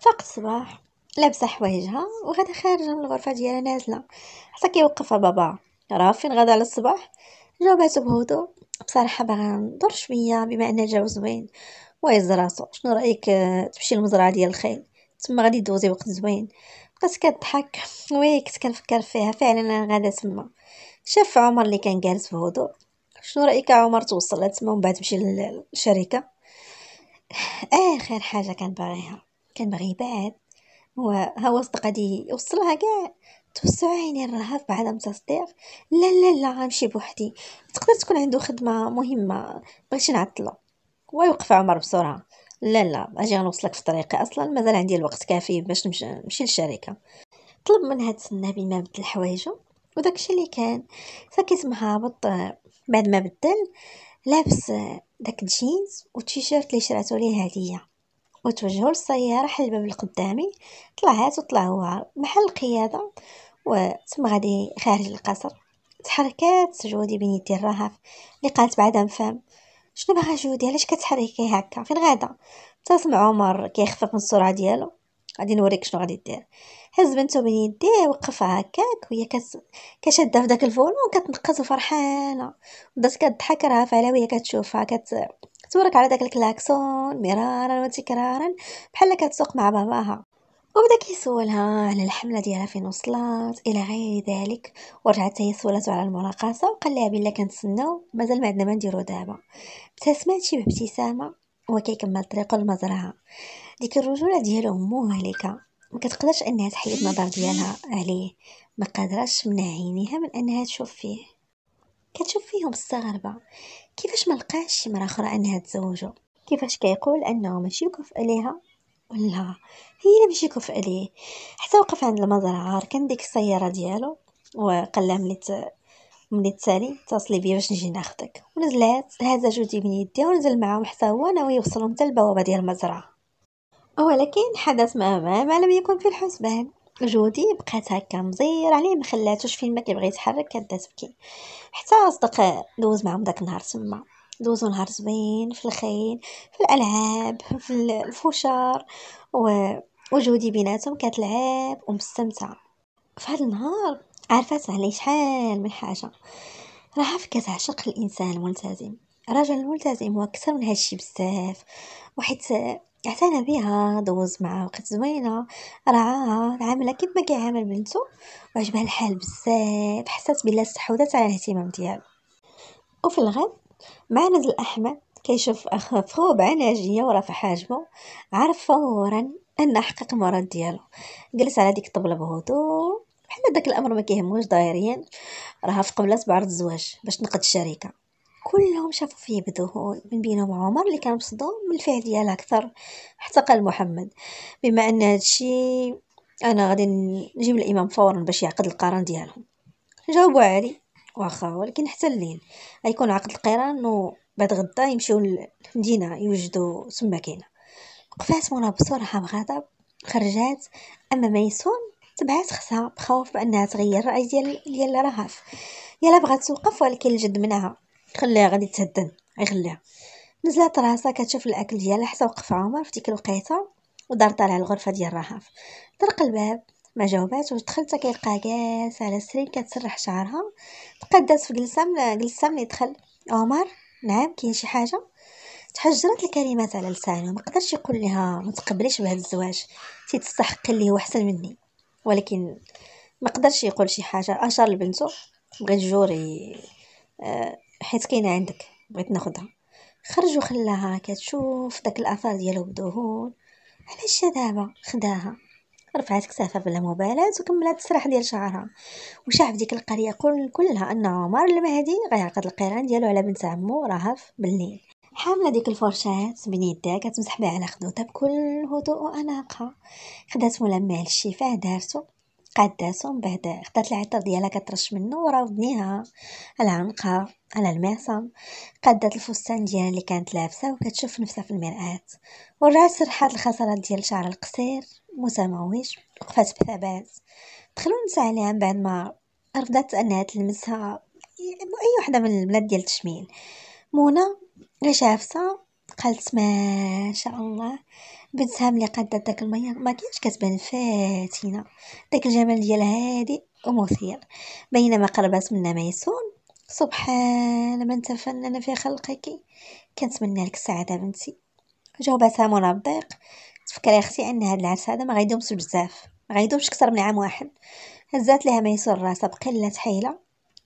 S1: فاق الصباح لابسه حوايجها وغدا خارجه من الغرفه ديالها نازله حتى كيوقفها بابا راه فين غدا على الصباح جاوباتو بهدوء بصراحه باغا ندور شويه بما ان الجو زوين وهز راسو شنو رايك آه، تمشي للمزرعه ديال الخيل تما غادي دوزي وقت زوين بقات كضحك وي كنت كنفكر فيها فعلا انا غادا تما شاف عمر اللي كان جالس في هدوء شنو رايك عمر توصل تما ومن بعد تمشي للشركه اخر آه، حاجه كان باغيها كان باغي هو ها هو صدق غادي يوصلها كاع توسع عيني الرهف بعدم تصديق لا لا لا غنمشي بوحدي تقدر تكون عنده خدمه مهمه بغيت نعطلو ويوقف عمر بسرعه لا لا اجي غنوصلك في طريقي اصلا مازال عندي الوقت كافي باش نمشي للشركه طلب منها تسنى بين ما بدل حوايجه وداكشي اللي كان ساكت مهابط بعد ما بدل لابس داك الجينز والتيشيرت اللي شراتو ليه هديه وتوجهو للسياره حل الباب القدامي طلعات وطلع هو محل القياده وتم غادي خارج القصر تحركات جودي بين يدي الرهف اللي قالت بعدها مفهم شنو باغا جودي علاش كتحركي هكا فين غادا تسمع عمر كيخفف من السرعه ديالو غادي نوريك شنو غادي دير هز بنته بين يديه وقف هكاك وهي كشاده في داك الفولون كتنقز فرحانه بدات كضحك راه فعلا وهي كتشوفها كت تورك على داك الكلاكسون مرارا وتكرارا بحال كتسوق مع باباها وبدا كيسولها على الحملة ديالها فين وصلت الى غير ذلك ورجعت هي سولاتو على المراقصة وقال لها بلا كنتسناو مازال ما عندنا ما نديرو دابا ابتسمات شي بابتسامة وكيكمل طريقو للمزرعة ديك الرجولة ديالو مهلكة ما كتقدرش انها تحيد النظر ديالها عليه ما قادراش من عينيها من انها تشوف فيه كتشوف فيهم مستغربة كيفاش ما لقاش شي مرة اخرى انها تزوجو كيفاش كيقول انه ماشي وقف عليها ولا هي اللي باش يكف عليه حتى وقف عند المزرعه كان ديك السياره ديالو وقال لها ملي ملي تسالي اتصلي بيا باش نجي ناخدك ونزلات هزا جودي من يديها ونزل معاهم حتى هو ناوي يوصلهم حتى البوابه ديال المزرعه ولكن حدث ما ما ما لم يكن في الحسبان جودي بقات هكا مزير عليه ما خلاتوش فين ما كيبغي يتحرك كدا تبكي حتى صدق دوز معاهم داك النهار تما دوزو نهار زوين في الخيل في الالعاب في الفشار وجودي بيناتهم كتلعب ومستمتعه فهاد النهار عرفت عليه شحال من حاجه راها كتعشق الانسان الملتزم الرجل الملتزم هو اكثر من هادشي بزاف وحيت اعتنى بها دوز معها وقت زوينه رعاها عامله ما كيعامل بنته وعجبها الحال بزاف حسات بلا استحوذت على الاهتمام ديالو وفي الغد معند الأحمر كيشوف أخ فخو بعناجية وراه في حاجبو عرف فورا أن حقق المراد ديالو جلس على ديك الطبلة بهدوء حنا داك الأمر ما كيهموش دايريا راها في قبلة بعرض الزواج باش تنقد الشركة كلهم شافوا فيه بذهول من بينهم عمر اللي كان مصدوم من الفعل ديالها اكثر حتى قال محمد بما ان هادشي انا غادي نجيب الامام فورا باش يعقد القران ديالهم جاوبوا علي واخا ولكن حتى الليل غيكون عقد القران و بعد غدا يمشيو للمدينه يوجدوا تما كاينه وقفات منى بصراحه بغضب خرجات اما ميسون تبعات خصها بخوف بانها تغير الراي ديال ديال رهف يلا بغات توقف ولكن الجد منعها خليها غادي تهدن غيخليها نزلات راسها كتشوف الاكل ديالها حتى وقف عمر في ديك الوقيته ودارت على الغرفه ديال رهف طرق الباب ما جاوبات واش دخلت كيلقاها كاس على السرير كتسرح شعرها تقدات في جلسه من جلسه ملي دخل عمر نعم كاين شي حاجه تحجرت الكلمات على لسانه ما قدرش يقول لها ما تقبليش بهذا الزواج تيتستحق اللي هو احسن مني ولكن ما قدرش يقول شي حاجه اشار لبنته بغيت جوري آه، حيت كاينه عندك بغيت ناخدها خرج وخلاها كتشوف داك الاثار ديالو بدهون علاش دابا خداها رفعت كتافها بلا مبالاة وكملت السرح ديال شعرها وشاف ديك القرية كلها أن عمر المهدي غيعقد القيران ديالو على بنت عمو رهف بالليل حاملة ديك الفرشات بين يديها كتمسح بها على خدوتها بكل هدوء وأناقة خدات ملمع للشفاه دارتو قاداتو من بعد خدات العطر ديالها كترش منه ورا ودنيها على عنقها على المعصم قادات الفستان ديالها اللي كانت لابسه وكتشوف نفسها في المرآة ورجعت سرحات الخصلات ديال شعرها القصير مسامويش وقفات بثبات نساء عليها بعد ما رفضت انها تلمسها اي وحده من البلاد ديال التشميل منى شافتها قالت ما شاء الله بنتها ملي قادت داك المياه ما كانتش كتبان فاتنه داك الجمال ديالها هادئ ومثير بينما قربت منا ميسون سبحان من تفنن في خلقك كنتمنى لك السعاده بنتي جاوبتها منى بضيق تفكري يا اختي ان هاد العرس هذا ما غيدومش بزاف ما غيدومش اكثر من عام واحد هزات لها ميسور راسها بقله حيله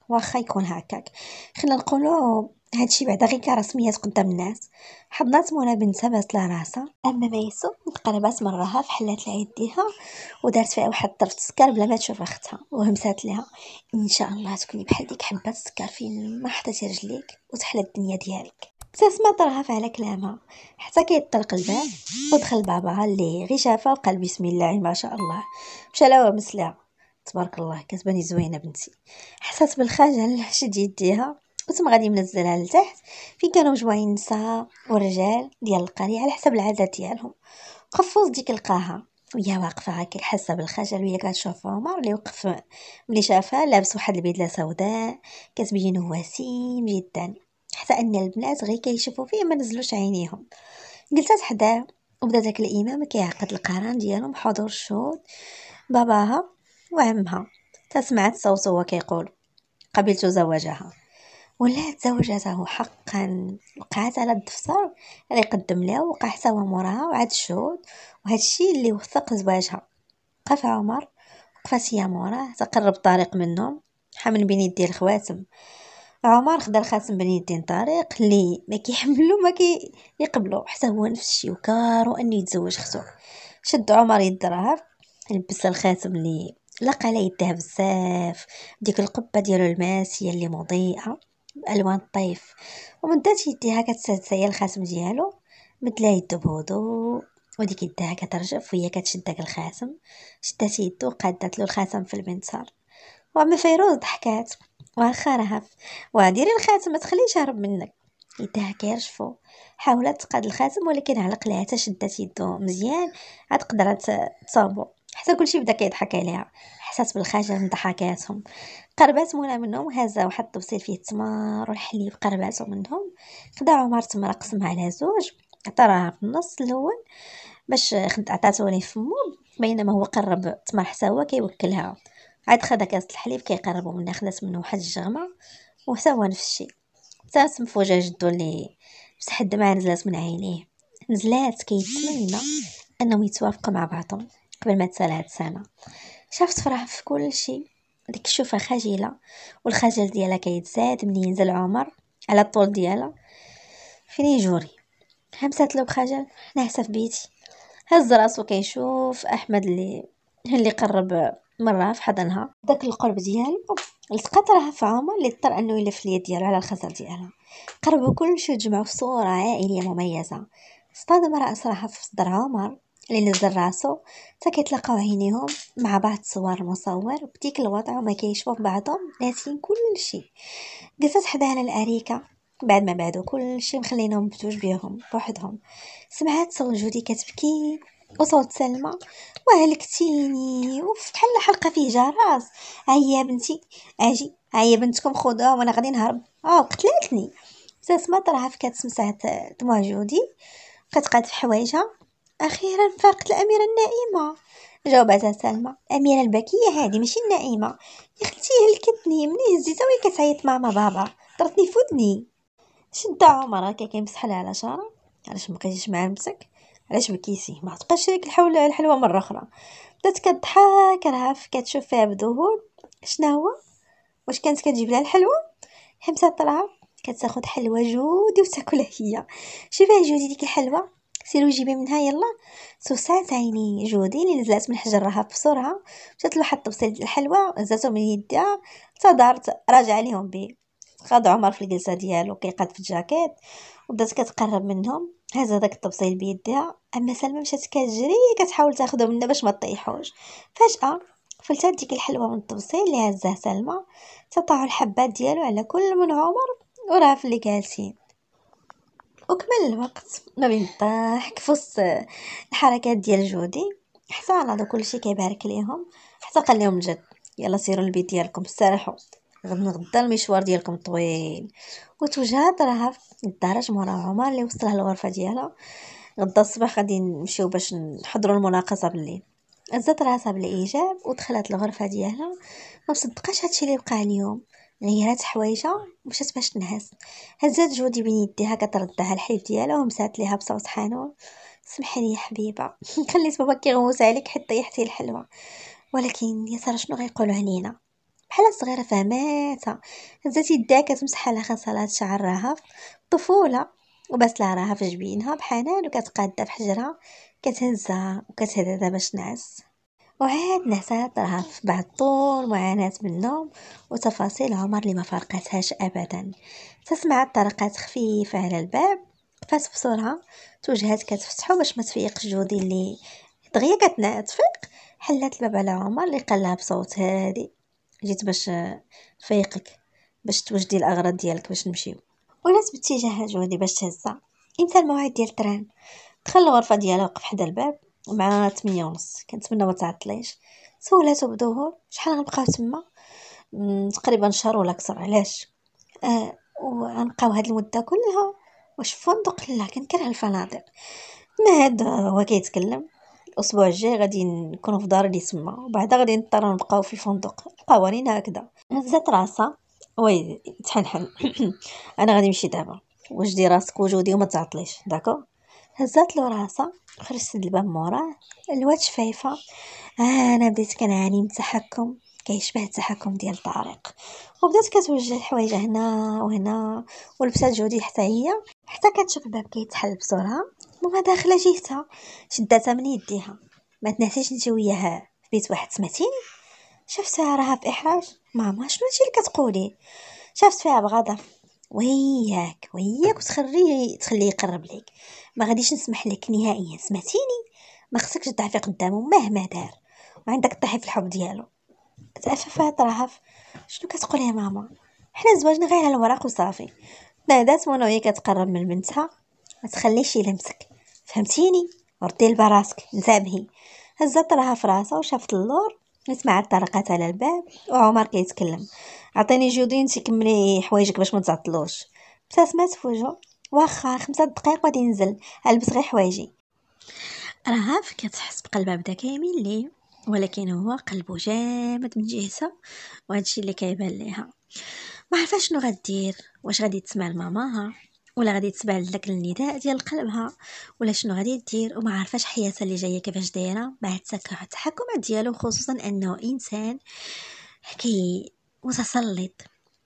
S1: واخا يكون هكاك خلينا نقولوا هادشي بعدا غير كرسميات قدام الناس حضنات منى بنتها لها راسها اما ميسو تقربات من راها فحلات لها يديها ودارت فيها واحد الطرف السكر بلا ما تشوف اختها وهمسات لها ان شاء الله تكوني بحال ديك حبه السكر فين ما حطيتي رجليك وتحلى الدنيا ديالك ابتسمة رهف على كلامها حتى كيطلق الباب ودخل باباها اللي غي شافها وقال بسم الله ما شاء الله مشى لها مسلا تبارك الله كتباني زوينه بنتي حسات بالخجل شد يديها وتم غادي منزلها لتحت فين كانوا مجموعين النساء والرجال ديال القريه على حسب العاده ديالهم قفوز ديك لقاها وهي واقفه هكا حاسه بالخجل وهي كتشوف عمر اللي وقف ملي شافها لابس واحد البدله سوداء كتبين هو وسيم جدا حتى ان البنات غير كيشوفوا فيه ما نزلوش عينيهم جلست حداه وبدا داك الامام كيعقد القران ديالهم بحضور الشهود باباها وعمها تسمعت صوته وهو كيقول قبلت زواجها ولات زوجته حقا وقعت على الدفتر اللي قدم لها وقع حتى هو موراها وعاد الشهود وهذا الشيء اللي وثق زواجها قف عمر وقفت هي موراه تقرب طارق منهم حمل بين يديه الخواتم عمر خدا الخاتم بن يدين طريق لي ما كيحملو ما كي يقبلو حتى هو نفس الشيء وكارو انه يتزوج خصو شد عمر يد الدرهم لبس الخاتم لي لقى عليه يديه بزاف ديك القبه ديالو الماسيه اللي مضيئه بالوان الطيف ومن دات يديها كتسيا الخاتم ديالو مدلا يدو بهدوء وديك يديها كترجف وهي كتشد داك الخاتم شدات يدو قادت له الخاتم في المنصر وعم فيروز ضحكات واخا راه وديري الخاتم ما تخليش يهرب منك يديها كيرشفو حاولت تقاد الخاتم ولكن على قلعتها شدات يدو مزيان عاد قدرت تصابو حتى كلشي بدا كيضحك عليها حسات بالخجل من ضحكاتهم قربات مولا منهم هزا واحد الطبسيل فيه التمر والحليب قرباتو منهم خدا عمر تمر قسمها على زوج عطاها في النص الاول باش خد عطاتو ليه فمو بينما هو قرب تمر حتى هو كيوكلها عاد خدا كاس الحليب كيقربو منا خدات منه واحد الجغمه وحتى هو نفس الشيء ابتسم في جدو اللي مسح الدمع نزلات من عينيه نزلات كيتمنى انهم يتوافقوا مع بعضهم قبل ما تسال هاد السنه شافت فرح في كل شيء ديك الشوفه خجله والخجل ديالها كيتزاد ملي ينزل عمر على الطول ديالها فين يجوري همسات له بخجل انا حسب بيتي هز راسو كيشوف احمد اللي اللي قرب مرة في حضنها داك القرب ديالو لتقات راه فاهمة اللي اضطر انه يلف اليد ديالو على الخزر ديالها قربوا كلشي وتجمعوا في صورة عائلية مميزة اصطدم رأس راها في صدر عمر اللي نزل راسو حتى كيتلاقاو عينيهم مع بعض الصور المصور بديك الوضع وما كيشوفوا بعضهم ناسين كلشي جلست حداها على الاريكه بعد ما بعدو كلشي مخلينهم بتوج بيهم بوحدهم سمعات صوت جودي كتبكي وصوت سلمى وهلكتيني وف بحال حلقه فيه جراس هيا بنتي اجي هيا بنتكم خذوها وانا غادي نهرب اه قتلاتني ابتسمت رهف كتسمسات دموع جودي كتقاد في حوايجها اخيرا فاقت الاميره النائمه جاوبتها سلمى الاميره البكيه هذه ماشي النائمه يا اختي هلكتني ملي هزيتها وهي كتعيط ماما بابا ضرتني فودني شنتا عمرك عمرها كيمسح لها على شعرها علاش مبقيتيش مع نفسك علاش بكيتي ما تبقاش ديك الحول الحلوه مره اخرى بدات كضحك رهف كتشوف فيها بذهول شنو هو واش كانت كتجيب لها الحلوه حمسة طلع كتاخذ حلوه جودي وتاكلها هي شوفي جودي ديك الحلوه سيرو جيبي منها يلا سوسات عيني جودي اللي نزلات من حجرها بسرعه مشات لواحد الطبسيل ديال الحلوه هزاتو من يدها تدارت راجع ليهم بيه خاض عمر في الجلسه ديالو كيقاد في الجاكيت وبدات كتقرب منهم هز هذاك الطبسيل بيديها اما سلمى مشات كتجري كتحاول تاخذو منها باش ما طيحوش فجاه فلتات ديك الحلوه من الطبسيل اللي هزاه سلمى تطاحوا الحبات ديالو على كل من عمر وراه في اللي جالسين وكمل الوقت ما بين الضحك في وسط الحركات ديال جودي حتى كل كلشي كيبارك ليهم حتى قال لهم جد يلا سيروا البيت ديالكم استريحوا غدا المشوار ديالكم طويل وتوجهات راها الدرج مورا عمر اللي وصلها للغرفه ديالها غدا الصباح غادي نمشيو باش نحضروا المناقصه بالليل هزات راسها بالايجاب ودخلت الغرفه ديالها ما مصدقاش هادشي اللي وقع اليوم غيرات حوايجها ومشات باش تنعس هزات جودي بين يديها كتردها الحليب ديالها ومسات ليها بصوت حنون سمحي لي يا حبيبه خليت بابا كيغوز عليك حتى يحتي الحلوه ولكن يا ترى شنو غيقولوا علينا بحال صغيره فهماتها هزات يدها كتمسح على خصالات شعر راها الطفوله لها راها في جبينها بحنان وكتقادها في حجرها كتهزها وكتهددها باش تنعس وعاد نعسات راها في بعد طول معاناة من النوم وتفاصيل عمر اللي ما فرقتهاش أبدا تسمعت طرقات خفيفة على الباب فات بسرعة توجهات كتفتحو باش ما تفيق جودي اللي دغيا كتفيق حلات الباب على عمر اللي قالها بصوت هادي جيت باش فيقك باش توجدي الاغراض ديالك باش نمشيو ولات باتجاه جودي باش تهزها امتى الموعد ديال التران دخل الغرفه ديالها وقف حدا الباب مع 8 ونص كنتمنى ما تعطليش سولاتو بدوهور شحال غنبقاو تما تقريبا شهر ولا اكثر علاش آه وغنبقاو هاد المده كلها واش فندق لا كنكره الفنادق ما هذا هو كيتكلم الاسبوع الجاي غادي نكونوا في دار اللي تما وبعدا غادي نضطر نبقاو في الفندق القوانين هكذا هزات راسها وي تحنحن انا غادي نمشي دابا وجدي راسك وجودي وما تعطليش داكو هزات له راسها خرجت الباب موراه الواد شفايفه آه انا بديت كنعاني من التحكم كيشبه التحكم ديال طارق وبدات كتوجه الحوايج هنا وهنا ولبسات جودي حتى هي حتى كتشوف الباب كيتحل بسرعه ماما داخله جهتها شداتها من يديها ما تنسيش نجي وياها في بيت واحد سمعتيني شفتها راها في احراج ماما شنو هادشي اللي كتقولي شافت فيها بغضب وياك وياك وتخليه تخليه يقرب لك ما غاديش نسمح لك نهائيا سمعتيني ما خصكش تضعفي قدامه مهما دار وعندك طيحي في الحب ديالو تأففات رهف شنو كتقول يا ماما حنا زواجنا غير على الوراق وصافي نادات منى وهي كتقرب من بنتها ما تخليش يلمسك فهمتيني ردي لبا راسك انتبهي هزات راها في راسها وشافت اللور سمعت طرقات على الباب وعمر كيتكلم عطيني جودين كملي حوايجك باش ما تزعطلوش ابتسمات في وجهه واخا خمسة دقائق غادي ينزل البس غير حوايجي راها كتحس بقلبها بدا كامل ليه ولكن هو قلبه جامد من جهتها وهادشي اللي كيبان ليها ما عرفاش شنو غدير واش غادي تسمع لماماها ولا غادي تسمع لك النداء ديال قلبها ولا شنو غادي دير وما عارفاش حياتها اللي جايه كيفاش دايره بعد التحكم ديالو خصوصا انه انسان كي متسلط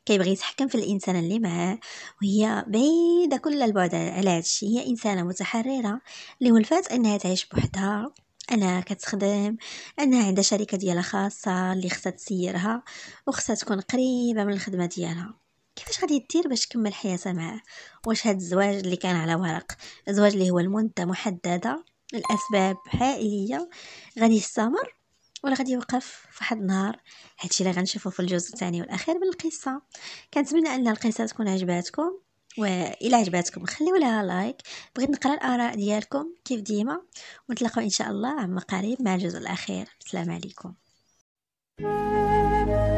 S1: كيبغي يتحكم في الانسان اللي معاه وهي بعيده كل البعد على هادشي هي انسانه متحرره اللي ولفات انها تعيش بوحدها انها كتخدم انها عندها شركه ديالها خاصه اللي خصها تسيرها وخصها تكون قريبه من الخدمه ديالها كيفاش غادي دير باش تكمل حياتها معاه واش هاد الزواج اللي كان على ورق الزواج اللي هو المده محدده الاسباب عائليه غادي يستمر ولا غادي يوقف فواحد النهار هادشي اللي غنشوفو في الجزء الثاني والاخير من القصه كنتمنى ان القصه تكون عجباتكم والى عجباتكم خليو لها لايك بغيت نقرا الاراء ديالكم كيف ديما ونتلاقاو ان شاء الله عما قريب مع الجزء الاخير السلام عليكم thank you